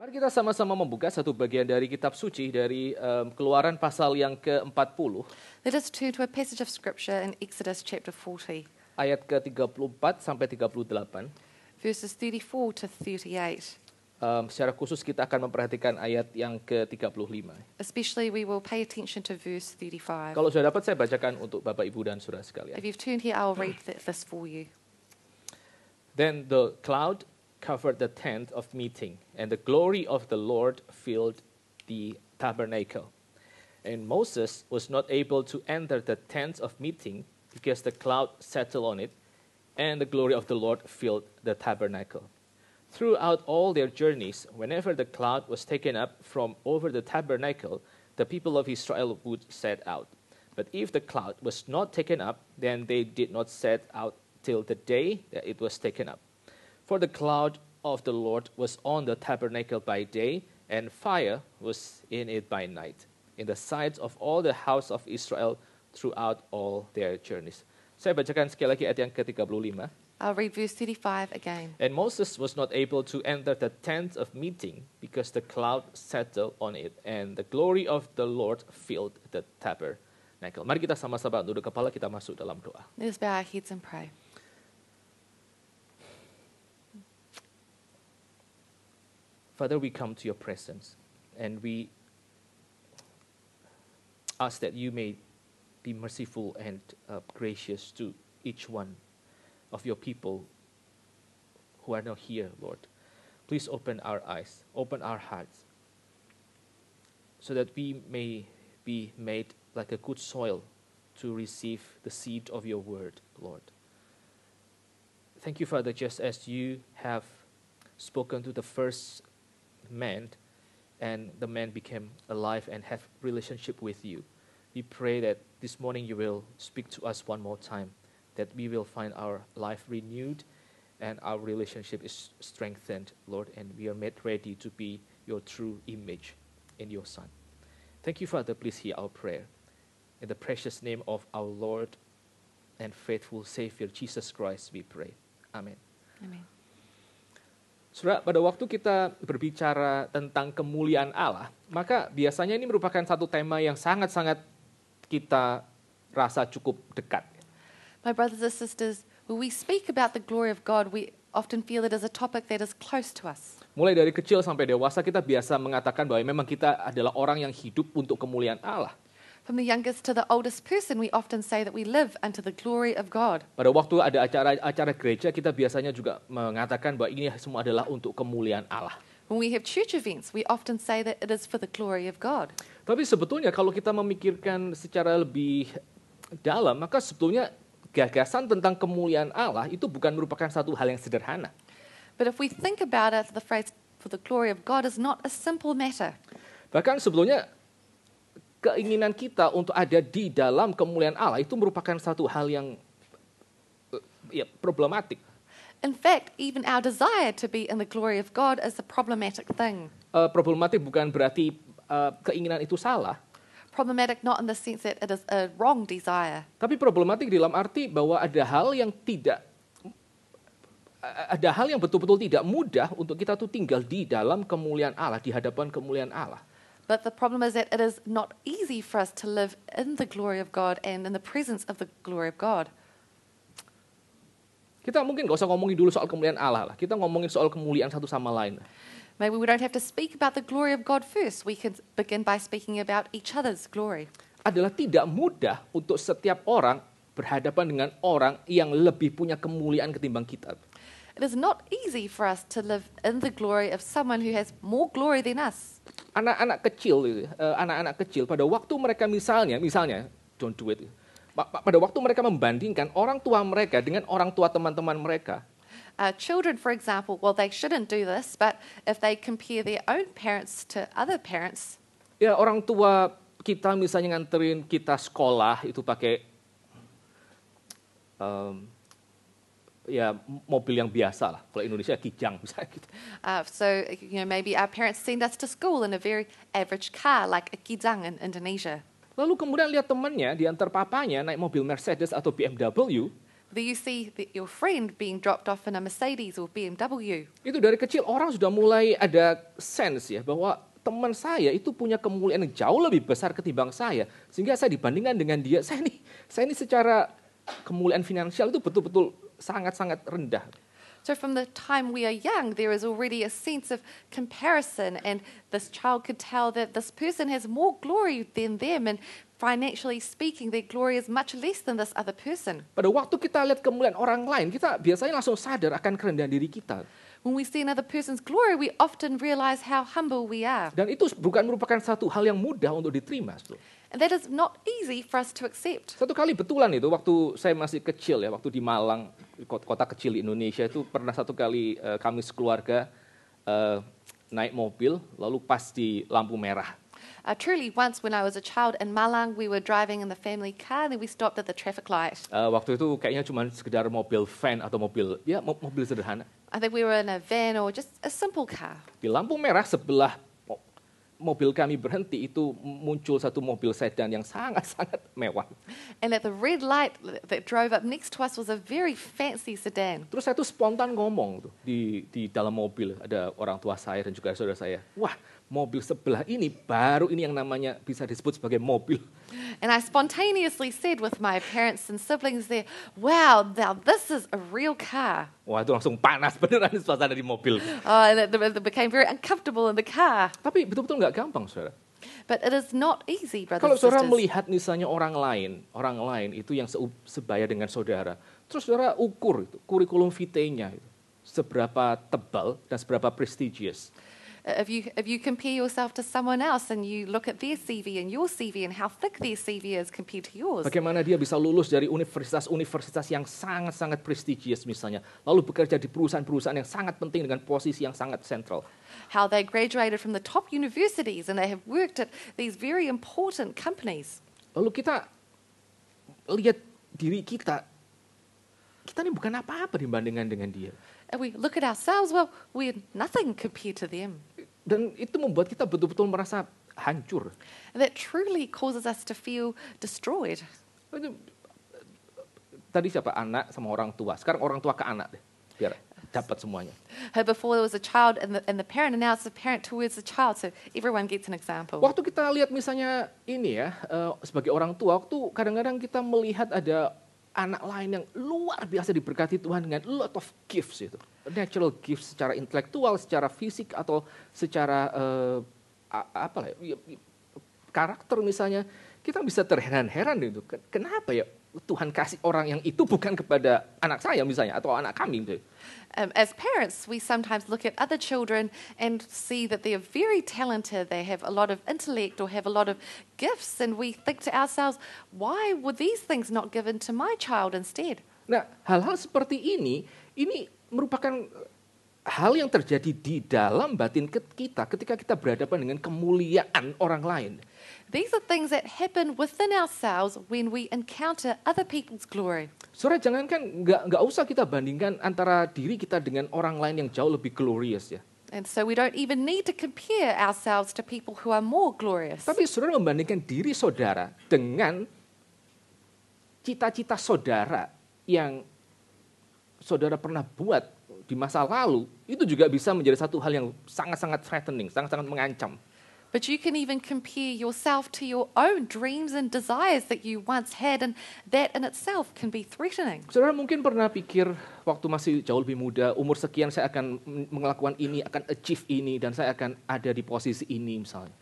Mari kita sama-sama membuka satu bagian dari kitab suci dari um, Keluaran pasal yang ke-40. Let us turn to a passage of scripture in Exodus chapter 40. Ayat ke-34 sampai 38. Verses 34 to 38. Um, ehm, secara khusus kita akan memperhatikan ayat yang ke-35. Especially we will pay attention to verse 35. Kalau sudah dapat saya bacakan untuk Bapak Ibu dan Saudara sekalian. If you've turned here I'll read this for you. Then the cloud covered the tent of meeting, and the glory of the Lord filled the tabernacle. And Moses was not able to enter the tent of meeting because the cloud settled on it, and the glory of the Lord filled the tabernacle. Throughout all their journeys, whenever the cloud was taken up from over the tabernacle, the people of Israel would set out. But if the cloud was not taken up, then they did not set out till the day that it was taken up. For the cloud of the Lord was on the tabernacle by day, and fire was in it by night, in the sight of all the house of Israel throughout all their journeys. Saya bacakan sekali lagi ayat yang ke-35. I'll read verse 35 again. And Moses was not able to enter the tent of meeting because the cloud settled on it and the glory of the Lord filled the tabernacle. Mari kita sama-sama tunduk kepala kita masuk dalam doa. Let's bow our heads and pray. Father, we come to your presence and we ask that you may be merciful and uh, gracious to each one of your people who are not here, Lord. Please open our eyes, open our hearts, so that we may be made like a good soil to receive the seed of your word, Lord. Thank you, Father, just as you have spoken to the first man, and the man became alive and have relationship with you. We pray that this morning you will speak to us one more time, that we will find our life renewed and our relationship is strengthened, Lord, and we are made ready to be your true image in your Son. Thank you, Father. Please hear our prayer. In the precious name of our Lord and faithful Savior, Jesus Christ, we pray. Amen. Amen. Saudara, pada waktu kita berbicara tentang kemuliaan Allah, maka biasanya ini merupakan satu tema yang sangat-sangat kita rasa cukup dekat. My brothers and sisters, when we speak about the glory of God, we often feel it as a topic that is close to us. Mulai dari kecil sampai dewasa kita biasa mengatakan bahwa memang kita adalah orang yang hidup untuk kemuliaan Allah. From the youngest to the oldest person, we often say that we live unto the glory of God. Pada waktu ada acara-acara gereja, kita biasanya juga mengatakan bahwa ini semua adalah untuk kemuliaan Allah. When we have church events, we often say that it is for the glory of God. Tapi sebetulnya kalau kita memikirkan secara lebih dalam, maka sebetulnya gagasan tentang kemuliaan Allah itu bukan merupakan satu hal yang sederhana. But if we think about it, the phrase for the glory of God is not a simple matter. Bahkan sebetulnya keinginan kita untuk ada di dalam kemuliaan Allah itu merupakan satu hal yang eh, ya, problematik. In fact, even our desire to be in the glory of God is a problematic thing. Uh, problematik bukan berarti uh, keinginan itu salah. Problematic not in the sense that it is a wrong desire. Tapi problematik dalam arti bahwa ada hal yang tidak ada hal yang betul-betul tidak mudah untuk kita tuh tinggal di dalam kemuliaan Allah, di hadapan kemuliaan Allah. But the problem is that it is not easy for us to live in the glory of God and in the presence of the glory of God. Kita mungkin gak usah ngomongin dulu soal kemuliaan Allah lah. Kita ngomongin soal kemuliaan satu sama lain. Maybe we don't have to speak about the glory of God first. We can begin by speaking about each other's glory. Adalah tidak mudah untuk setiap orang berhadapan dengan orang yang lebih punya kemuliaan ketimbang kita. It is not easy for us to live in the glory of someone who has more glory than us. Anak-anak kecil, eh, anak-anak kecil pada waktu mereka misalnya, misalnya, don't do it. Pada waktu mereka membandingkan orang tua mereka dengan orang tua teman-teman mereka. Uh, children, for example, well, they shouldn't do this, but if they compare their own parents to other parents. Ya, orang tua kita misalnya nganterin kita sekolah itu pakai um, ya mobil yang biasa lah. Kalau Indonesia kijang misalnya gitu. Uh, so you know maybe our parents send us to school in a very average car like a kijang in Indonesia. Lalu kemudian lihat temannya diantar papanya naik mobil Mercedes atau BMW. Do you see that your friend being dropped off in a Mercedes or BMW. Itu dari kecil orang sudah mulai ada sense ya bahwa teman saya itu punya kemuliaan yang jauh lebih besar ketimbang saya sehingga saya dibandingkan dengan dia saya ini saya ini secara kemuliaan finansial itu betul-betul sangat-sangat rendah. So from the time we are young, there is already a sense of comparison, and this child could tell that this person has more glory than them, and financially speaking, their glory is much less than this other person. Pada waktu kita lihat kemuliaan orang lain, kita biasanya langsung sadar akan kerendahan diri kita. When we see another person's glory, we often realize how humble we are. Dan itu bukan merupakan satu hal yang mudah untuk diterima, Saudara. And that is not easy for us to accept. Satu kali betulan itu waktu saya masih kecil ya, waktu di Malang, kota kecil di Indonesia itu pernah satu kali uh, kami sekeluarga uh, naik mobil lalu pas di lampu merah Uh, truly, once when I was a child in Malang, we were driving in the family car, then we stopped at the traffic light. Uh, waktu itu kayaknya cuma sekedar mobil van atau mobil ya mobil sederhana. I think we were in a van or just a simple car. Di lampu merah sebelah mobil kami berhenti itu muncul satu mobil sedan yang sangat-sangat mewah. And at the red light that drove up next to us was a very fancy sedan. Terus saya tuh spontan ngomong tuh di di dalam mobil ada orang tua saya dan juga saudara saya. Wah, mobil sebelah ini baru ini yang namanya bisa disebut sebagai mobil. And I spontaneously said with my parents and siblings there, wow, now this is a real car. Wah itu langsung panas beneran suasana di mobil. Oh, and it, it became very uncomfortable in the car. Tapi betul-betul nggak gampang, saudara. But it is not easy, brothers Kalau saudara melihat misalnya orang lain, orang lain itu yang sebaya dengan saudara, terus saudara ukur itu, kurikulum vitae-nya, itu, seberapa tebal dan seberapa prestigious if uh, you if you compare yourself to someone else and you look at their CV and your CV and how thick their CV is compared to yours. Bagaimana dia bisa lulus dari universitas-universitas yang sangat-sangat prestigious misalnya, lalu bekerja di perusahaan-perusahaan yang sangat penting dengan posisi yang sangat sentral. How they graduated from the top universities and they have worked at these very important companies. Lalu kita lihat diri kita kita ini bukan apa-apa dibandingkan dengan dia. And we look at ourselves, well, we're nothing compared to them dan itu membuat kita betul-betul merasa hancur. That truly causes us to feel destroyed. Tadi siapa anak sama orang tua. Sekarang orang tua ke anak deh. Biar dapat semuanya. Before there was a child and the, and the parent, and now it's the parent towards the child, so everyone gets an example. Waktu kita lihat misalnya ini ya, uh, sebagai orang tua, waktu kadang-kadang kita melihat ada anak lain yang luar biasa diberkati Tuhan dengan lot of gifts itu natural gift secara intelektual, secara fisik atau secara uh, apa lah ya, ya, ya, karakter misalnya, kita bisa terheran-heran itu. Kenapa ya Tuhan kasih orang yang itu bukan kepada anak saya misalnya atau anak kami gitu. Um, as parents, we sometimes look at other children and see that they are very talented, they have a lot of intellect or have a lot of gifts, and we think to ourselves, why were these things not given to my child instead? Nah, hal-hal seperti ini, ini merupakan hal yang terjadi di dalam batin kita ketika kita berhadapan dengan kemuliaan orang lain. These are things that happen within ourselves when we encounter other people's glory. Saudara, kan nggak nggak usah kita bandingkan antara diri kita dengan orang lain yang jauh lebih glorious ya. And so we don't even need to compare ourselves to people who are more glorious. Tapi saudara membandingkan diri saudara dengan cita-cita saudara yang saudara pernah buat di masa lalu itu juga bisa menjadi satu hal yang sangat-sangat threatening, sangat-sangat mengancam. But you can even compare yourself to your own dreams and desires that you once had and that in itself can be threatening. Saudara mungkin pernah pikir waktu masih jauh lebih muda, umur sekian saya akan melakukan ini, akan achieve ini dan saya akan ada di posisi ini misalnya.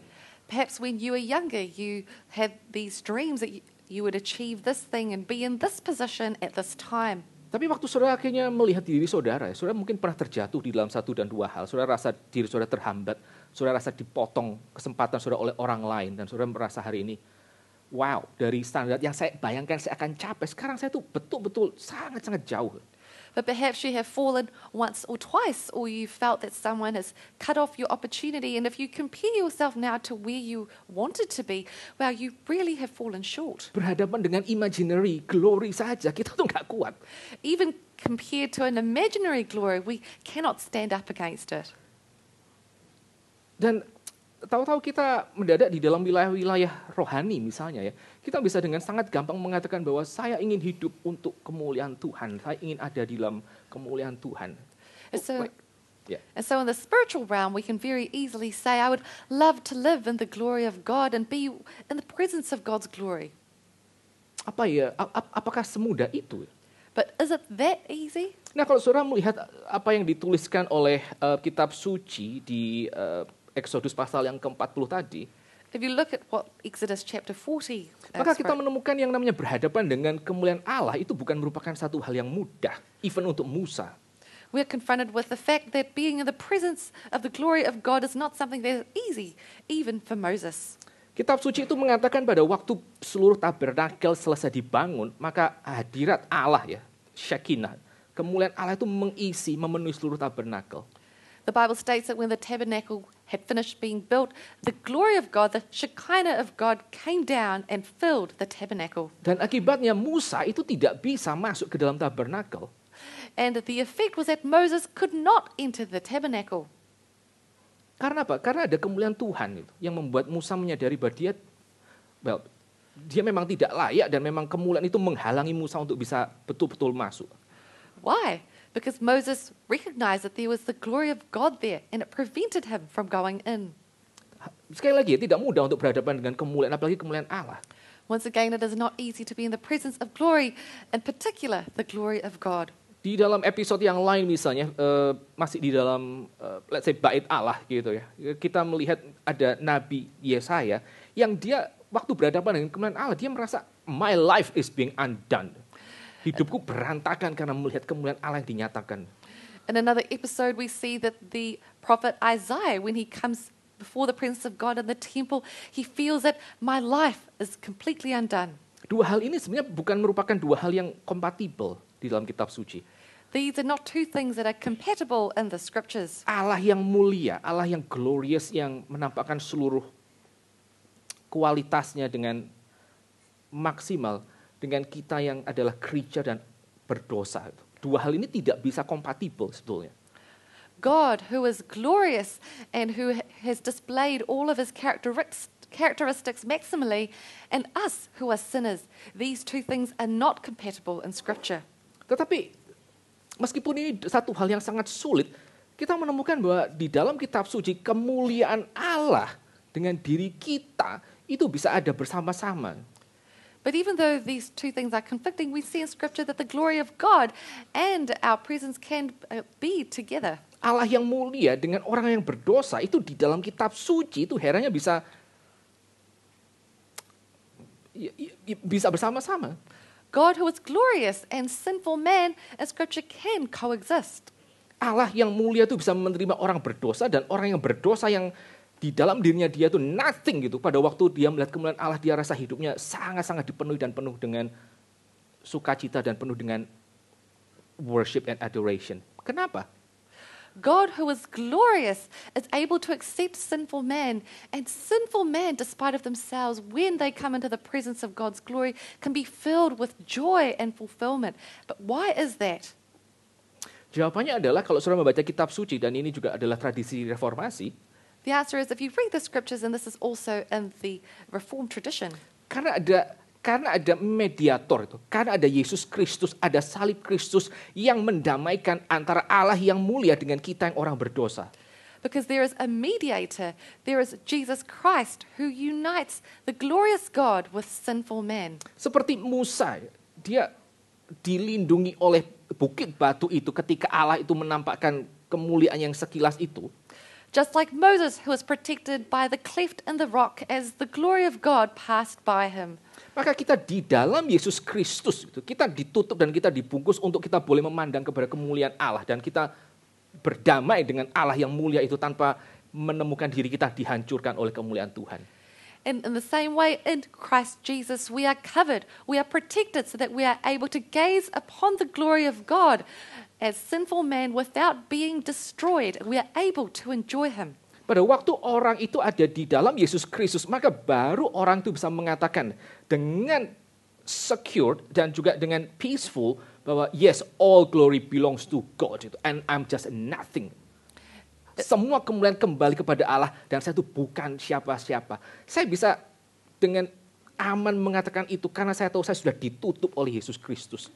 Perhaps when you were younger you had these dreams that you, you would achieve this thing and be in this position at this time. Tapi waktu saudara akhirnya melihat diri saudara, saudara mungkin pernah terjatuh di dalam satu dan dua hal. Saudara rasa diri saudara terhambat, saudara rasa dipotong kesempatan saudara oleh orang lain, dan saudara merasa hari ini, wow, dari standar yang saya bayangkan saya akan capek, sekarang saya tuh betul-betul sangat-sangat jauh. but perhaps you have fallen once or twice, or you felt that someone has cut off your opportunity. And if you compare yourself now to where you wanted to be, well, you really have fallen short. Berhadapan dengan imaginary glory saja, kita tuh nggak kuat. Even compared to an imaginary glory, we cannot stand up against it. Dan tahu-tahu kita mendadak di dalam wilayah-wilayah rohani misalnya ya, kita bisa dengan sangat gampang mengatakan bahwa saya ingin hidup untuk kemuliaan Tuhan, saya ingin ada di dalam kemuliaan Tuhan. so, yeah. And so in the spiritual realm we can very easily say I would love to live in the glory of God and be in the presence of God's glory. Apa ya ap apakah semudah itu? Ya? But is it that easy? Nah, kalau Saudara melihat apa yang dituliskan oleh uh, kitab suci di uh, Exodus pasal yang ke-40 tadi, If you look at what Exodus chapter 40, maka kita menemukan yang namanya berhadapan dengan kemuliaan Allah itu bukan merupakan satu hal yang mudah, even untuk Musa. We are confronted with the fact that being in the presence of the glory of God is not something that is easy, even for Moses. Kitab suci itu mengatakan pada waktu seluruh tabernakel selesai dibangun, maka hadirat Allah ya, Shekinah, kemuliaan Allah itu mengisi, memenuhi seluruh tabernakel. The Bible states that when the tabernacle had finished being built, the glory of God, the Shekinah of God came down and filled the tabernacle. Dan akibatnya Musa itu tidak bisa masuk ke dalam tabernakel. And the effect was that Moses could not enter the tabernacle. Karena apa? Karena ada kemuliaan Tuhan itu yang membuat Musa menyadari bahwa dia well, dia memang tidak layak dan memang kemuliaan itu menghalangi Musa untuk bisa betul-betul masuk. Why? because Moses recognized that there was the glory of God there and it prevented him from going in. Sekali lagi, ya, tidak mudah untuk berhadapan dengan kemuliaan, apalagi kemuliaan Allah. Once again, it is not easy to be in the presence of glory, in particular the glory of God. Di dalam episode yang lain misalnya, uh, masih di dalam, uh, let's say, bait Allah gitu ya. Kita melihat ada Nabi Yesaya yang dia waktu berhadapan dengan kemuliaan Allah, dia merasa, my life is being undone Hidupku berantakan karena melihat kemuliaan Allah yang dinyatakan. In another episode we see that the prophet Isaiah when he comes before the presence of God in the temple, he feels that my life is completely undone. Dua hal ini sebenarnya bukan merupakan dua hal yang kompatibel di dalam kitab suci. These are not two things that are compatible in the scriptures. Allah yang mulia, Allah yang glorious yang menampakkan seluruh kualitasnya dengan maksimal dengan kita yang adalah creature dan berdosa. Dua hal ini tidak bisa kompatibel sebetulnya. God, who is glorious and who has displayed all of his characteristics, characteristics maximally, and us who are sinners. These two things are not compatible in Scripture. Tetapi, meskipun ini satu hal yang sangat sulit, kita menemukan bahwa di dalam kitab suci kemuliaan Allah dengan diri kita itu bisa ada bersama-sama. But even though these two things are conflicting, we see in Scripture that the glory of God and our presence can uh, be together. Allah yang mulia dengan orang yang berdosa itu di dalam kitab suci itu heranya bisa ya, ya, ya, bisa bersama-sama. God who is glorious and sinful man in scripture can coexist. Allah yang mulia itu bisa menerima orang berdosa dan orang yang berdosa yang di dalam dirinya dia tuh nothing gitu. Pada waktu dia melihat kemuliaan Allah, dia rasa hidupnya sangat-sangat dipenuhi dan penuh dengan sukacita dan penuh dengan worship and adoration. Kenapa? God, who is glorious, is able to accept sinful man. And sinful man, despite of themselves, when they come into the presence of God's glory, can be filled with joy and fulfillment. But why is that? Jawabannya adalah kalau saudara membaca kitab suci dan ini juga adalah tradisi reformasi, The answer is if you read the scriptures, and this is also in the Reformed tradition. Karena ada karena ada mediator itu, karena ada Yesus Kristus, ada salib Kristus yang mendamaikan antara Allah yang mulia dengan kita yang orang berdosa. because there is a mediator. There is Jesus Christ who unites the glorious God with sinful men. Seperti Musa, dia dilindungi oleh bukit batu itu ketika Allah itu menampakkan kemuliaan yang sekilas itu just like Moses, who was protected by the cleft in the rock as the glory of God passed by him. Maka kita di dalam Yesus Kristus itu kita ditutup dan kita dibungkus untuk kita boleh memandang kepada kemuliaan Allah dan kita berdamai dengan Allah yang mulia itu tanpa menemukan diri kita dihancurkan oleh kemuliaan Tuhan. And in the same way, in Christ Jesus, we are covered, we are protected so that we are able to gaze upon the glory of God as sinful man without being destroyed. We are able to enjoy him. Pada waktu orang itu ada di dalam Yesus Kristus, maka baru orang itu bisa mengatakan dengan secure dan juga dengan peaceful bahwa yes, all glory belongs to God itu, and I'm just nothing. Semua kemuliaan kembali kepada Allah dan saya itu bukan siapa-siapa. Saya bisa dengan aman mengatakan itu karena saya tahu saya sudah ditutup oleh Yesus Kristus.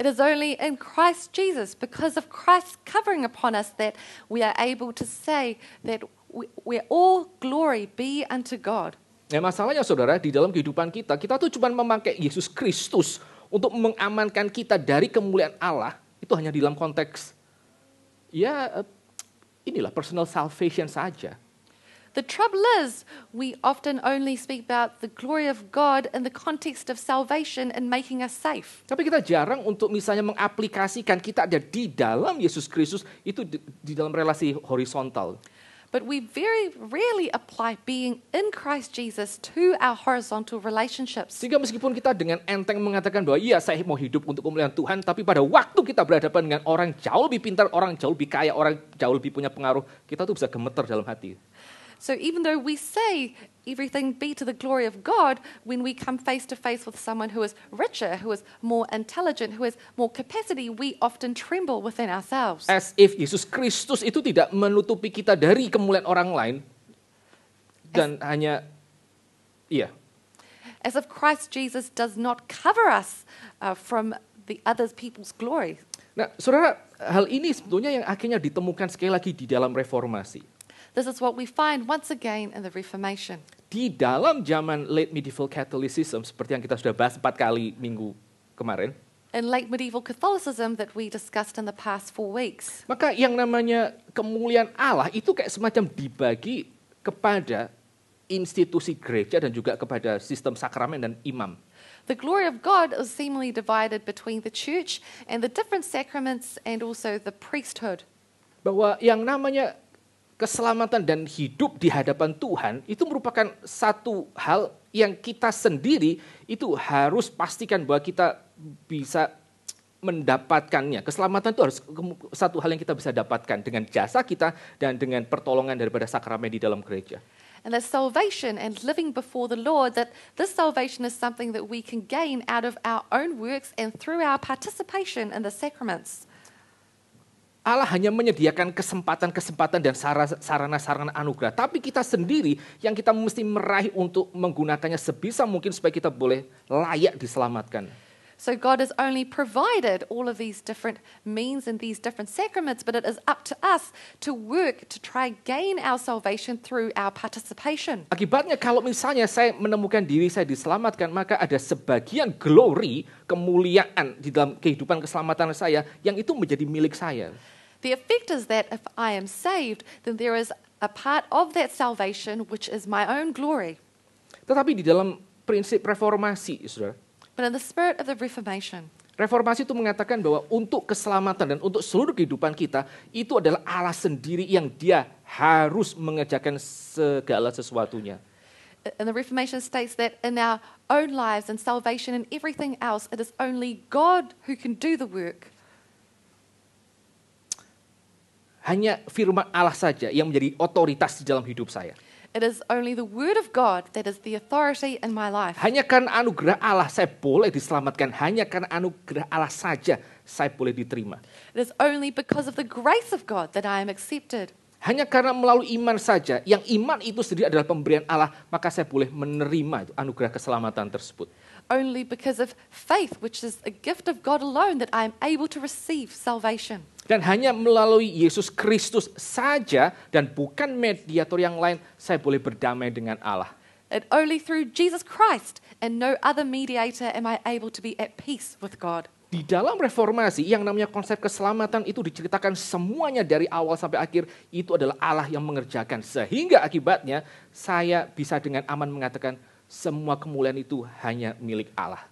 It is only in Christ Jesus, because of Christ's covering upon us, that we are able to say that we, we're all glory be unto God. Ya, masalahnya saudara, di dalam kehidupan kita, kita tuh cuma memakai Yesus Kristus untuk mengamankan kita dari kemuliaan Allah. Itu hanya di dalam konteks, ya eh, inilah personal salvation saja. The trouble is, we often only speak about the glory of God in the context of salvation and making us safe. Tapi kita jarang untuk misalnya mengaplikasikan kita ada di dalam Yesus Kristus itu di, di dalam relasi horizontal. But we very rarely apply being in Christ Jesus to our horizontal relationships. Sehingga meskipun kita dengan enteng mengatakan bahwa iya saya mau hidup untuk kemuliaan Tuhan, tapi pada waktu kita berhadapan dengan orang jauh lebih pintar, orang jauh lebih kaya, orang jauh lebih punya pengaruh, kita tuh bisa gemeter dalam hati. So even though we say everything be to the glory of God, when we come face to face with someone who is richer, who is more intelligent, who has more capacity, we often tremble within ourselves. As if Yesus Kristus itu tidak menutupi kita dari kemuliaan orang lain dan As, hanya iya. As if Christ Jesus does not cover us uh, from the other people's glory. Nah, saudara, hal ini sebetulnya yang akhirnya ditemukan sekali lagi di dalam reformasi. This is what we find once again in the Reformation. Di dalam zaman late medieval Catholicism seperti yang kita sudah bahas empat kali minggu kemarin. In late medieval Catholicism that we discussed in the past four weeks. Maka yang namanya kemuliaan Allah itu kayak semacam dibagi kepada institusi gereja dan juga kepada sistem sakramen dan imam. The glory of God is seemingly divided between the church and the different sacraments and also the priesthood. Bahwa yang namanya keselamatan dan hidup di hadapan Tuhan itu merupakan satu hal yang kita sendiri itu harus pastikan bahwa kita bisa mendapatkannya. Keselamatan itu harus satu hal yang kita bisa dapatkan dengan jasa kita dan dengan pertolongan daripada sakramen di dalam gereja. And that salvation and living before the Lord, that this salvation is something that we can gain out of our own works and through our participation in the sacraments. Allah hanya menyediakan kesempatan-kesempatan dan sarana-sarana anugerah. Tapi kita sendiri yang kita mesti meraih untuk menggunakannya sebisa mungkin supaya kita boleh layak diselamatkan. So God has only provided all of these different means and these different sacraments, but it is up to us to work to try gain our salvation through our participation. Akibatnya kalau misalnya saya menemukan diri saya diselamatkan, maka ada sebagian glory, kemuliaan di dalam kehidupan keselamatan saya yang itu menjadi milik saya. The effect is that if I am saved, then there is a part of that salvation which is my own glory. Tetapi di dalam prinsip reformasi, Saudara, But in the spirit of the Reformation, Reformasi itu mengatakan bahwa untuk keselamatan dan untuk seluruh kehidupan kita itu adalah Allah sendiri yang dia harus mengerjakan segala sesuatunya. And the Reformation states that in our own lives and salvation and everything else, it is only God who can do the work. Hanya firman Allah saja yang menjadi otoritas di dalam hidup saya. It is only the word of God that is the authority in my life. Hanya karena anugerah Allah saya boleh diselamatkan. Hanya karena anugerah Allah saja saya boleh diterima. It is only because of the grace of God that I am accepted. Hanya karena melalui iman saja, yang iman itu sendiri adalah pemberian Allah, maka saya boleh menerima itu anugerah keselamatan tersebut. Only because of faith, which is a gift of God alone, that I am able to receive salvation. Dan hanya melalui Yesus Kristus saja dan bukan mediator yang lain saya boleh berdamai dengan Allah. And only through Jesus Christ and no other mediator am I able to be at peace with God. Di dalam reformasi yang namanya konsep keselamatan itu diceritakan semuanya dari awal sampai akhir itu adalah Allah yang mengerjakan. Sehingga akibatnya saya bisa dengan aman mengatakan semua kemuliaan itu hanya milik Allah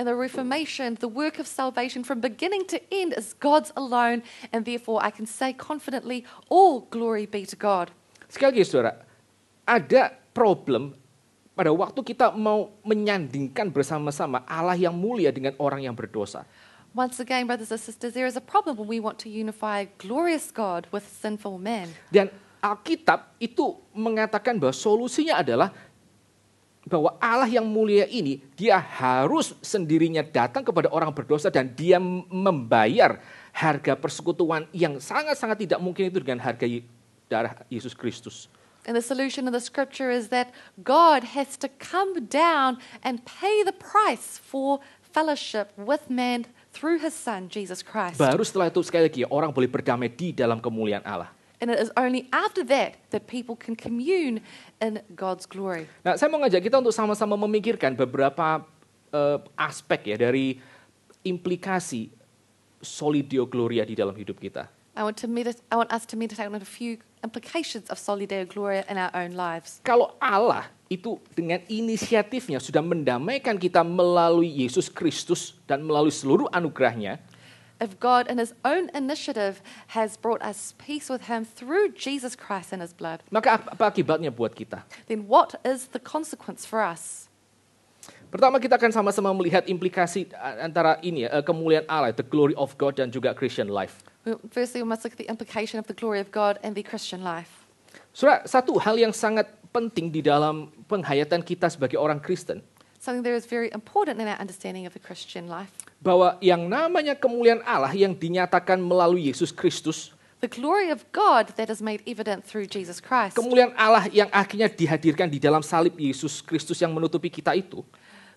and the Reformation, the work of salvation from beginning to end is God's alone, and therefore I can say confidently, all glory be to God. Sekali lagi saudara, ada problem pada waktu kita mau menyandingkan bersama-sama Allah yang mulia dengan orang yang berdosa. Once again, brothers and sisters, there is a problem when we want to unify glorious God with sinful men. Dan Alkitab itu mengatakan bahwa solusinya adalah bahwa Allah yang mulia ini dia harus sendirinya datang kepada orang berdosa dan dia membayar harga persekutuan yang sangat-sangat tidak mungkin itu dengan harga darah Yesus Kristus. And the solution of the scripture is that God has to come down and pay the price for fellowship with man through his son Jesus Christ. Baru setelah itu sekali lagi orang boleh berdamai di dalam kemuliaan Allah. And it is only after that that people can commune in God's glory. Nah, saya mau ngajak kita untuk sama-sama memikirkan beberapa uh, aspek ya dari implikasi solidio gloria di dalam hidup kita. I want to meditate, I want us to meditate on a few implications of solidio gloria in our own lives. Kalau Allah itu dengan inisiatifnya sudah mendamaikan kita melalui Yesus Kristus dan melalui seluruh anugerahnya, if God, in His own initiative, has brought us peace with Him through Jesus Christ and His blood, maka apa akibatnya buat kita? Then what is the consequence for us? Pertama kita akan sama-sama melihat implikasi antara ini ya, eh, kemuliaan Allah, the glory of God dan juga Christian life. Firstly, we must look at the implication of the glory of God and the Christian life. Surah, satu hal yang sangat penting di dalam penghayatan kita sebagai orang Kristen something that is very important in our understanding of the Christian life. Bahwa yang namanya kemuliaan Allah yang dinyatakan melalui Yesus Kristus The glory of God that is made evident through Jesus Christ. Kemuliaan Allah yang akhirnya dihadirkan di dalam salib Yesus Kristus yang menutupi kita itu.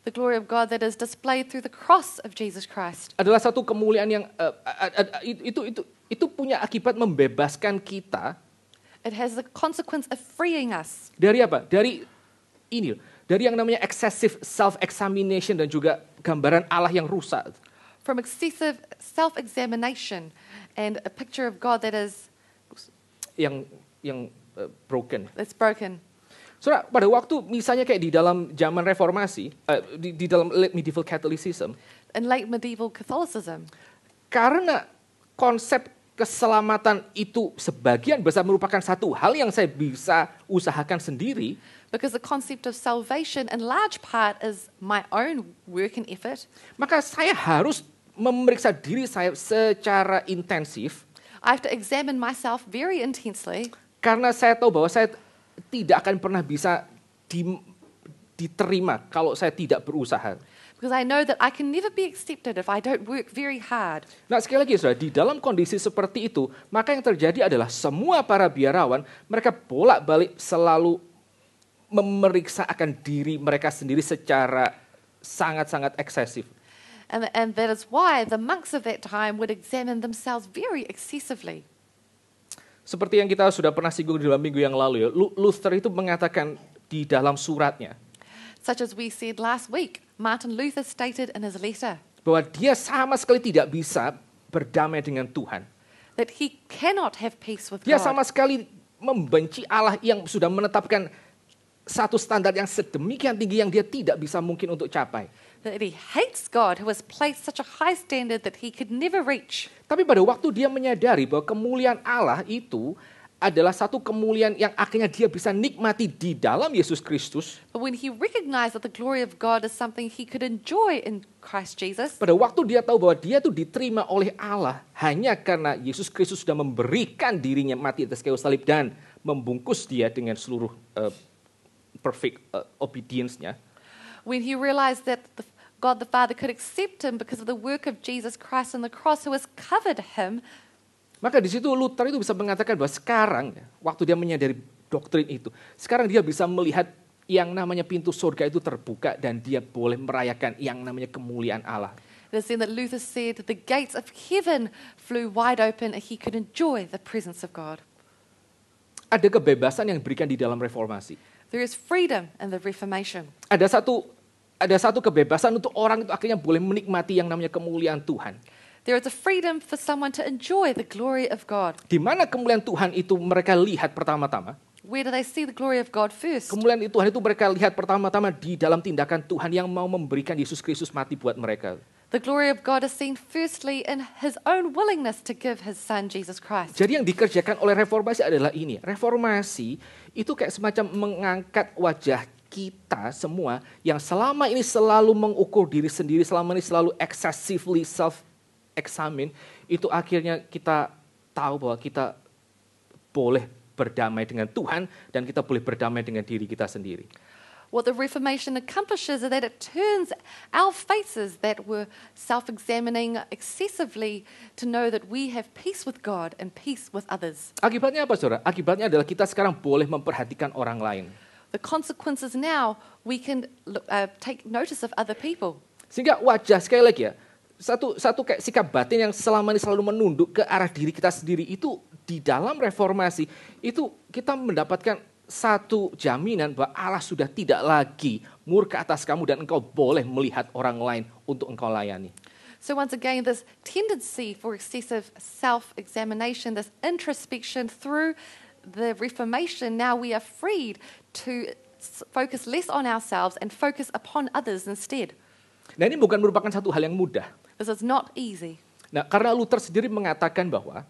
The glory of God that is displayed through the cross of Jesus Christ. Adalah satu kemuliaan yang uh, uh, uh, uh, itu itu itu punya akibat membebaskan kita. It has the consequence of freeing us. Dari apa? Dari ini loh dari yang namanya excessive self examination dan juga gambaran Allah yang rusak. From excessive self examination and a picture of God that is yang yang uh, broken. That's broken. Saudara, pada waktu misalnya kayak di dalam zaman reformasi, uh, di, di dalam late medieval Catholicism, and late medieval Catholicism, karena konsep keselamatan itu sebagian besar merupakan satu hal yang saya bisa usahakan sendiri. Because the concept of salvation in large part is my own work and effort. Maka saya harus memeriksa diri saya secara intensif. I have to examine myself very intensely. Karena saya tahu bahwa saya tidak akan pernah bisa di, diterima kalau saya tidak berusaha. Because I know that I can never be accepted if I don't work very hard. Nah, sekali lagi Saudara, di dalam kondisi seperti itu, maka yang terjadi adalah semua para biarawan mereka bolak-balik selalu memeriksa akan diri mereka sendiri secara sangat-sangat eksesif. And, and that is why the monks of that time would examine themselves very excessively. Seperti yang kita sudah pernah singgung di dalam minggu yang lalu ya, Luther itu mengatakan di dalam suratnya. Such as we said last week. Martin Luther stated in his letter bahwa dia sama sekali tidak bisa berdamai dengan Tuhan. That he cannot have peace with dia God. sama sekali membenci Allah yang sudah menetapkan satu standar yang sedemikian tinggi yang dia tidak bisa mungkin untuk capai. That he hates God who has placed such a high standard that he could never reach. Tapi pada waktu dia menyadari bahwa kemuliaan Allah itu adalah satu kemuliaan yang akhirnya dia bisa nikmati di dalam Yesus Kristus. when he recognized that the glory of God is something he could enjoy in Christ Jesus. Pada waktu dia tahu bahwa dia itu diterima oleh Allah hanya karena Yesus Kristus sudah memberikan dirinya mati atas kayu salib dan membungkus dia dengan seluruh uh, perfect uh, obedience-nya. When he realized that the God the Father could accept him because of the work of Jesus Christ on the cross who has covered him maka di situ Luther itu bisa mengatakan bahwa sekarang waktu dia menyadari doktrin itu, sekarang dia bisa melihat yang namanya pintu surga itu terbuka dan dia boleh merayakan yang namanya kemuliaan Allah. The scene that Luther said the gates of heaven flew wide open and he could enjoy the presence of God. Ada kebebasan yang diberikan di dalam reformasi. There is freedom in the Reformation. Ada satu ada satu kebebasan untuk orang itu akhirnya boleh menikmati yang namanya kemuliaan Tuhan. There is a freedom for someone to enjoy the glory of God. Di mana kemuliaan Tuhan itu mereka lihat pertama-tama? Where do they see the glory of God first? Kemuliaan Tuhan itu mereka lihat pertama-tama di dalam tindakan Tuhan yang mau memberikan Yesus Kristus mati buat mereka. The glory of God is seen firstly in his own willingness to give his son Jesus Christ. Jadi yang dikerjakan oleh reformasi adalah ini. Reformasi itu kayak semacam mengangkat wajah kita semua yang selama ini selalu mengukur diri sendiri, selama ini selalu excessively self eksamin itu akhirnya kita tahu bahwa kita boleh berdamai dengan Tuhan dan kita boleh berdamai dengan diri kita sendiri. What the Reformation accomplishes is that it turns our faces that were self examining excessively to know that we have peace with God and peace with others. Akibatnya apa, saudara? Akibatnya adalah kita sekarang boleh memperhatikan orang lain. The consequences now we can look, uh, take notice of other people. Sehingga wajah sekali lagi ya, satu satu kayak sikap batin yang selama ini selalu menunduk ke arah diri kita sendiri itu di dalam reformasi itu kita mendapatkan satu jaminan bahwa Allah sudah tidak lagi murka atas kamu dan engkau boleh melihat orang lain untuk engkau layani. So once again, this tendency for excessive self-examination, this introspection through the Reformation, now we are freed to focus less on ourselves and focus upon others instead. Nah ini bukan merupakan satu hal yang mudah. This not easy. Nah karena Luther sendiri mengatakan bahwa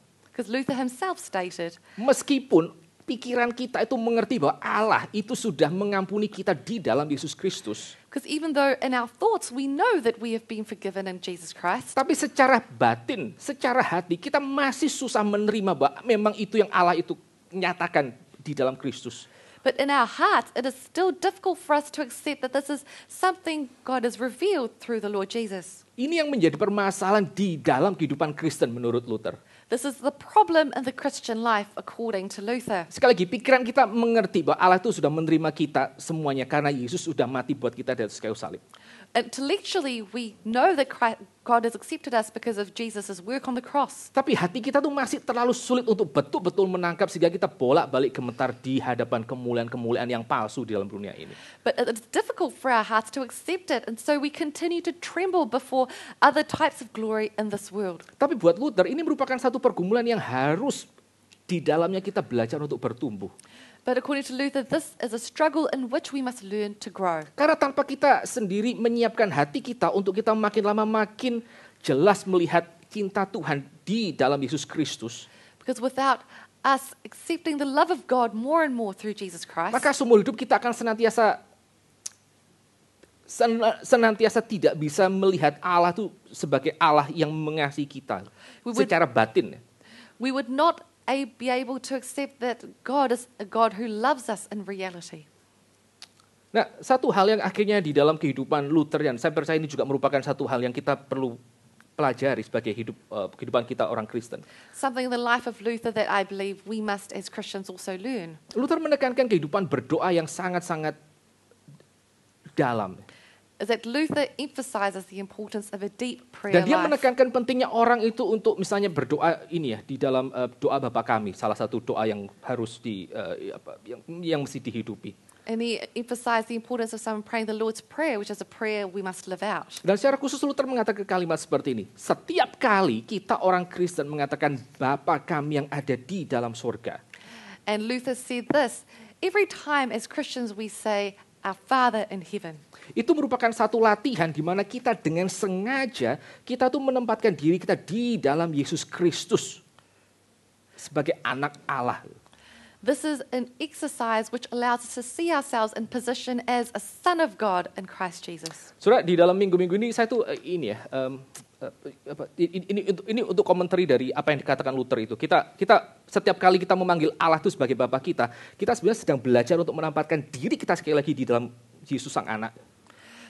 Luther himself stated, meskipun pikiran kita itu mengerti bahwa Allah itu sudah mengampuni kita di dalam Yesus Kristus. Because even though in our thoughts we know that we have been forgiven in Jesus Christ. Tapi secara batin, secara hati kita masih susah menerima bahwa memang itu yang Allah itu nyatakan di dalam Kristus. But in our hearts, it is still difficult for us to accept that this is something God has revealed through the Lord Jesus. Ini yang menjadi permasalahan di dalam kehidupan Kristen menurut Luther. This is the problem in the Christian life according to Luther. Sekali lagi pikiran kita mengerti bahwa Allah itu sudah menerima kita semuanya karena Yesus sudah mati buat kita dari kayu salib. Intellectually, we know that Christ, God has accepted us because of Jesus's work on the cross. Tapi hati kita tuh masih terlalu sulit untuk betul-betul menangkap sehingga kita bolak-balik gemetar di hadapan kemuliaan-kemuliaan yang palsu di dalam dunia ini. But it's difficult for our hearts to accept it and so we continue to tremble before other types of glory in this world. Tapi buat Luther ini merupakan satu pergumulan yang harus di dalamnya kita belajar untuk bertumbuh. But according to Luther, this is a struggle in which we must learn to grow. Karena tanpa kita sendiri menyiapkan hati kita untuk kita makin lama makin jelas melihat cinta Tuhan di dalam Yesus Kristus. Because without us accepting the love of God more and more through Jesus Christ. Maka seumur hidup kita akan senantiasa senantiasa tidak bisa melihat Allah itu sebagai Allah yang mengasihi kita would, secara batin. We would not be able to accept that God is a God who loves us in reality. Nah, satu hal yang akhirnya di dalam kehidupan Lutheran, saya percaya ini juga merupakan satu hal yang kita perlu pelajari sebagai hidup uh, kehidupan kita orang Kristen. Something in the life of Luther that I believe we must as Christians also learn. Luther menekankan kehidupan berdoa yang sangat-sangat dalam is that Luther emphasizes the importance of a deep prayer Dan dia menekankan pentingnya orang itu untuk misalnya berdoa ini ya di dalam uh, doa Bapa kami, salah satu doa yang harus di uh, yang yang mesti dihidupi. And he emphasized the importance of someone praying the Lord's Prayer, which is a prayer we must live out. Dan secara khusus Luther mengatakan kalimat seperti ini. Setiap kali kita orang Kristen mengatakan Bapa kami yang ada di dalam surga. And Luther said this, every time as Christians we say Our Father in heaven. Itu merupakan satu latihan di mana kita dengan sengaja kita tuh menempatkan diri kita di dalam Yesus Kristus sebagai anak Allah. This is an exercise which allows us to see ourselves in position as a son of God in Christ Jesus. Saudara, di dalam minggu-minggu ini saya tuh eh, ini ya, um, ini, eh, ini untuk ini untuk komentari dari apa yang dikatakan Luther itu. Kita kita setiap kali kita memanggil Allah itu sebagai Bapa kita, kita sebenarnya sedang belajar untuk menempatkan diri kita sekali lagi di dalam Yesus sang anak.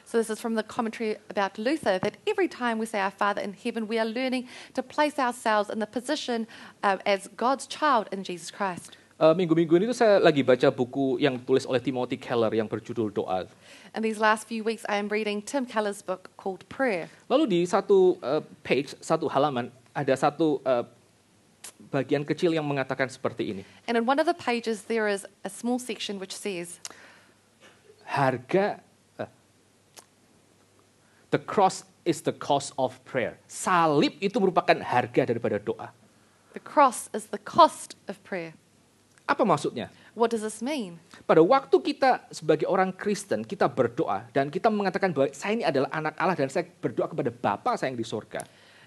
So this is from the commentary about Luther that every time we say our Father in heaven, we are learning to place ourselves in the position uh, as God's child in Jesus Christ. Eh, minggu-minggu ini tuh saya lagi baca buku yang tulis oleh Timothy Keller yang berjudul Doa. And these last few weeks I am reading Tim Keller's book called Prayer. Lalu di satu uh, page, satu halaman ada satu uh, bagian kecil yang mengatakan seperti ini. And in one of the pages there is a small section which says harga uh, the cross is the cost of prayer. Salib itu merupakan harga daripada doa. The cross is the cost of prayer. Apa maksudnya? What does this mean? Pada waktu kita sebagai orang Kristen, kita berdoa dan kita mengatakan bahwa saya ini adalah anak Allah dan saya berdoa kepada Bapa saya yang di surga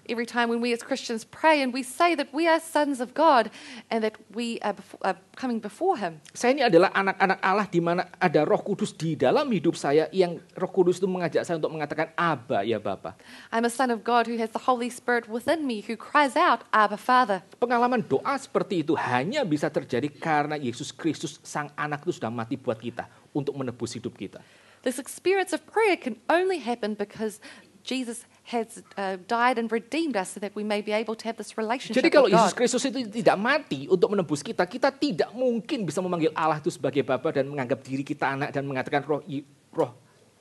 every time when we as Christians pray and we say that we are sons of God and that we are, befo- are coming before Him. Saya ini adalah anak-anak Allah di mana ada Roh Kudus di dalam hidup saya yang Roh Kudus itu mengajak saya untuk mengatakan Aba ya Bapa. I'm a son of God who has the Holy Spirit within me who cries out Abba Father. Pengalaman doa seperti itu hanya bisa terjadi karena Yesus Kristus sang anak itu sudah mati buat kita untuk menebus hidup kita. This experience of prayer can only happen because Jesus has uh, died and redeemed us so that we may be able to have this relationship Jadi kalau Yesus Kristus itu tidak mati untuk menebus kita, kita tidak mungkin bisa memanggil Allah itu sebagai Bapa dan menganggap diri kita anak dan mengatakan roh roh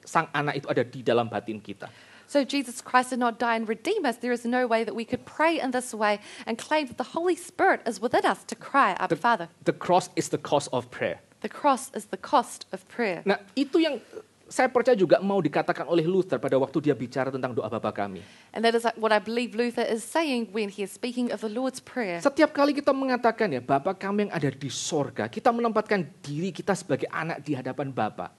sang anak itu ada di dalam batin kita. So Jesus Christ did not die and redeem us. There is no way that we could pray in this way and claim that the Holy Spirit is within us to cry, Our the, Father. The cross is the cost of prayer. The cross is the cost of prayer. Nah, itu yang saya percaya juga mau dikatakan oleh Luther pada waktu dia bicara tentang doa Bapa kami. And that is what I believe Luther is saying when he is speaking of the Lord's prayer. Setiap kali kita mengatakan ya Bapa kami yang ada di sorga, kita menempatkan diri kita sebagai anak di hadapan Bapa.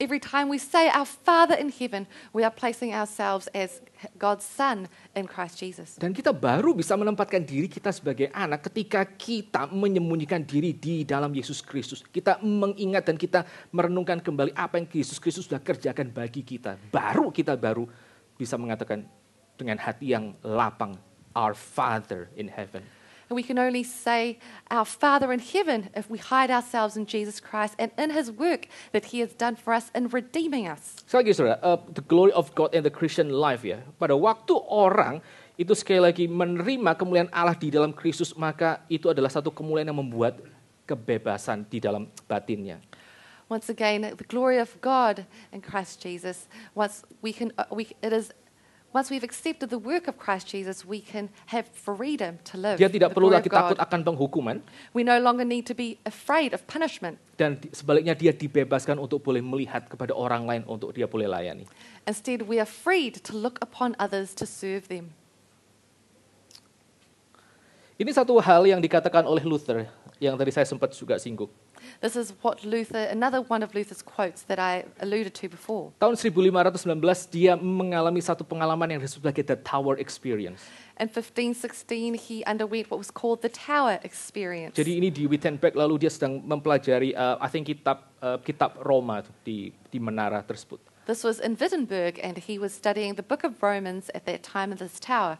Every time we say our Father in heaven, we are placing ourselves as God's son in Christ Jesus. Dan kita baru bisa menempatkan diri kita sebagai anak ketika kita menyembunyikan diri di dalam Yesus Kristus. Kita mengingat dan kita merenungkan kembali apa yang Yesus Kristus sudah kerjakan bagi kita. Baru kita baru bisa mengatakan dengan hati yang lapang, Our Father in heaven. And we can only say, Our Father in heaven, if we hide ourselves in Jesus Christ and in his work that he has done for us in redeeming us. Sekali lagi saudara, uh, the glory of God and the Christian life ya. Pada waktu orang itu sekali lagi menerima kemuliaan Allah di dalam Kristus, maka itu adalah satu kemuliaan yang membuat kebebasan di dalam batinnya. Once again, the glory of God in Christ Jesus. Once we can, uh, we, it is Once we've accepted the work of Christ Jesus, we can have freedom to live. Dia tidak perlu lagi takut akan penghukuman. We no longer need to be afraid of punishment. Dan sebaliknya dia dibebaskan untuk boleh melihat kepada orang lain untuk dia boleh layani. Instead, we are freed to look upon others to serve them. Ini satu hal yang dikatakan oleh Luther yang tadi saya sempat juga singgung. This is what Luther, another one of Luther's quotes that I alluded to before. Tahun 1519 dia mengalami satu pengalaman yang disebut sebagai the Tower Experience. In 1516 he underwent what was called the Tower Experience. Jadi ini di Wittenberg lalu dia sedang mempelajari uh, I think kitab uh, kitab Roma di di menara tersebut. This was in Wittenberg and he was studying the book of Romans at that time in this tower.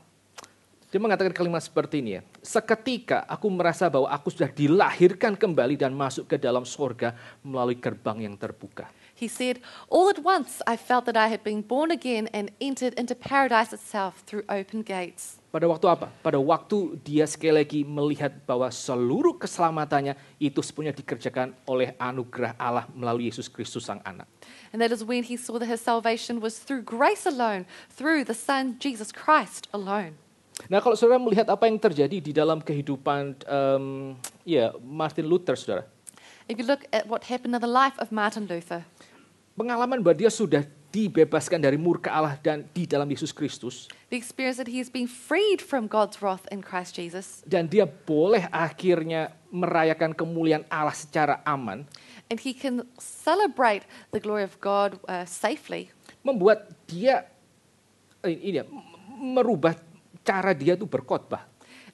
Dia mengatakan kalimat seperti ini ya. Seketika aku merasa bahwa aku sudah dilahirkan kembali dan masuk ke dalam surga melalui gerbang yang terbuka. He said, all at once I felt that I had been born again and entered into paradise itself through open gates. Pada waktu apa? Pada waktu dia sekali lagi melihat bahwa seluruh keselamatannya itu sepenuhnya dikerjakan oleh anugerah Allah melalui Yesus Kristus sang anak. And that is when he saw that his salvation was through grace alone, through the Son Jesus Christ alone. Nah, kalau saudara melihat apa yang terjadi di dalam kehidupan um, ya yeah, Martin Luther, saudara. If you look at what happened in the life of Martin Luther. Pengalaman bahwa dia sudah dibebaskan dari murka Allah dan di dalam Yesus Kristus. The experience that he is being freed from God's wrath in Christ Jesus. Dan dia boleh akhirnya merayakan kemuliaan Allah secara aman. And he can celebrate the glory of God uh, safely. Membuat dia eh, ini ya, merubah cara dia tuh berkhotbah.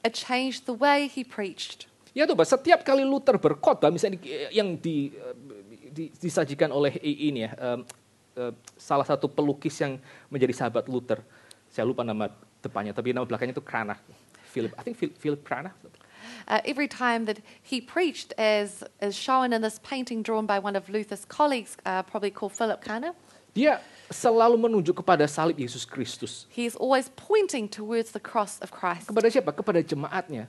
It changed the way he preached. Ya bah. setiap kali Luther berkhotbah misalnya eh, yang di, eh, di, disajikan oleh ini ya um, salah satu pelukis yang menjadi sahabat Luther. Saya lupa nama depannya tapi nama belakangnya itu Cranach. Philip, I think Philip Cranach. Uh, every time that he preached, as is shown in this painting drawn by one of Luther's colleagues, uh, probably called Philip Cranach. Dia selalu menunjuk kepada salib Yesus Kristus. He is always pointing towards the cross of Christ. Kepada siapa? Kepada jemaatnya.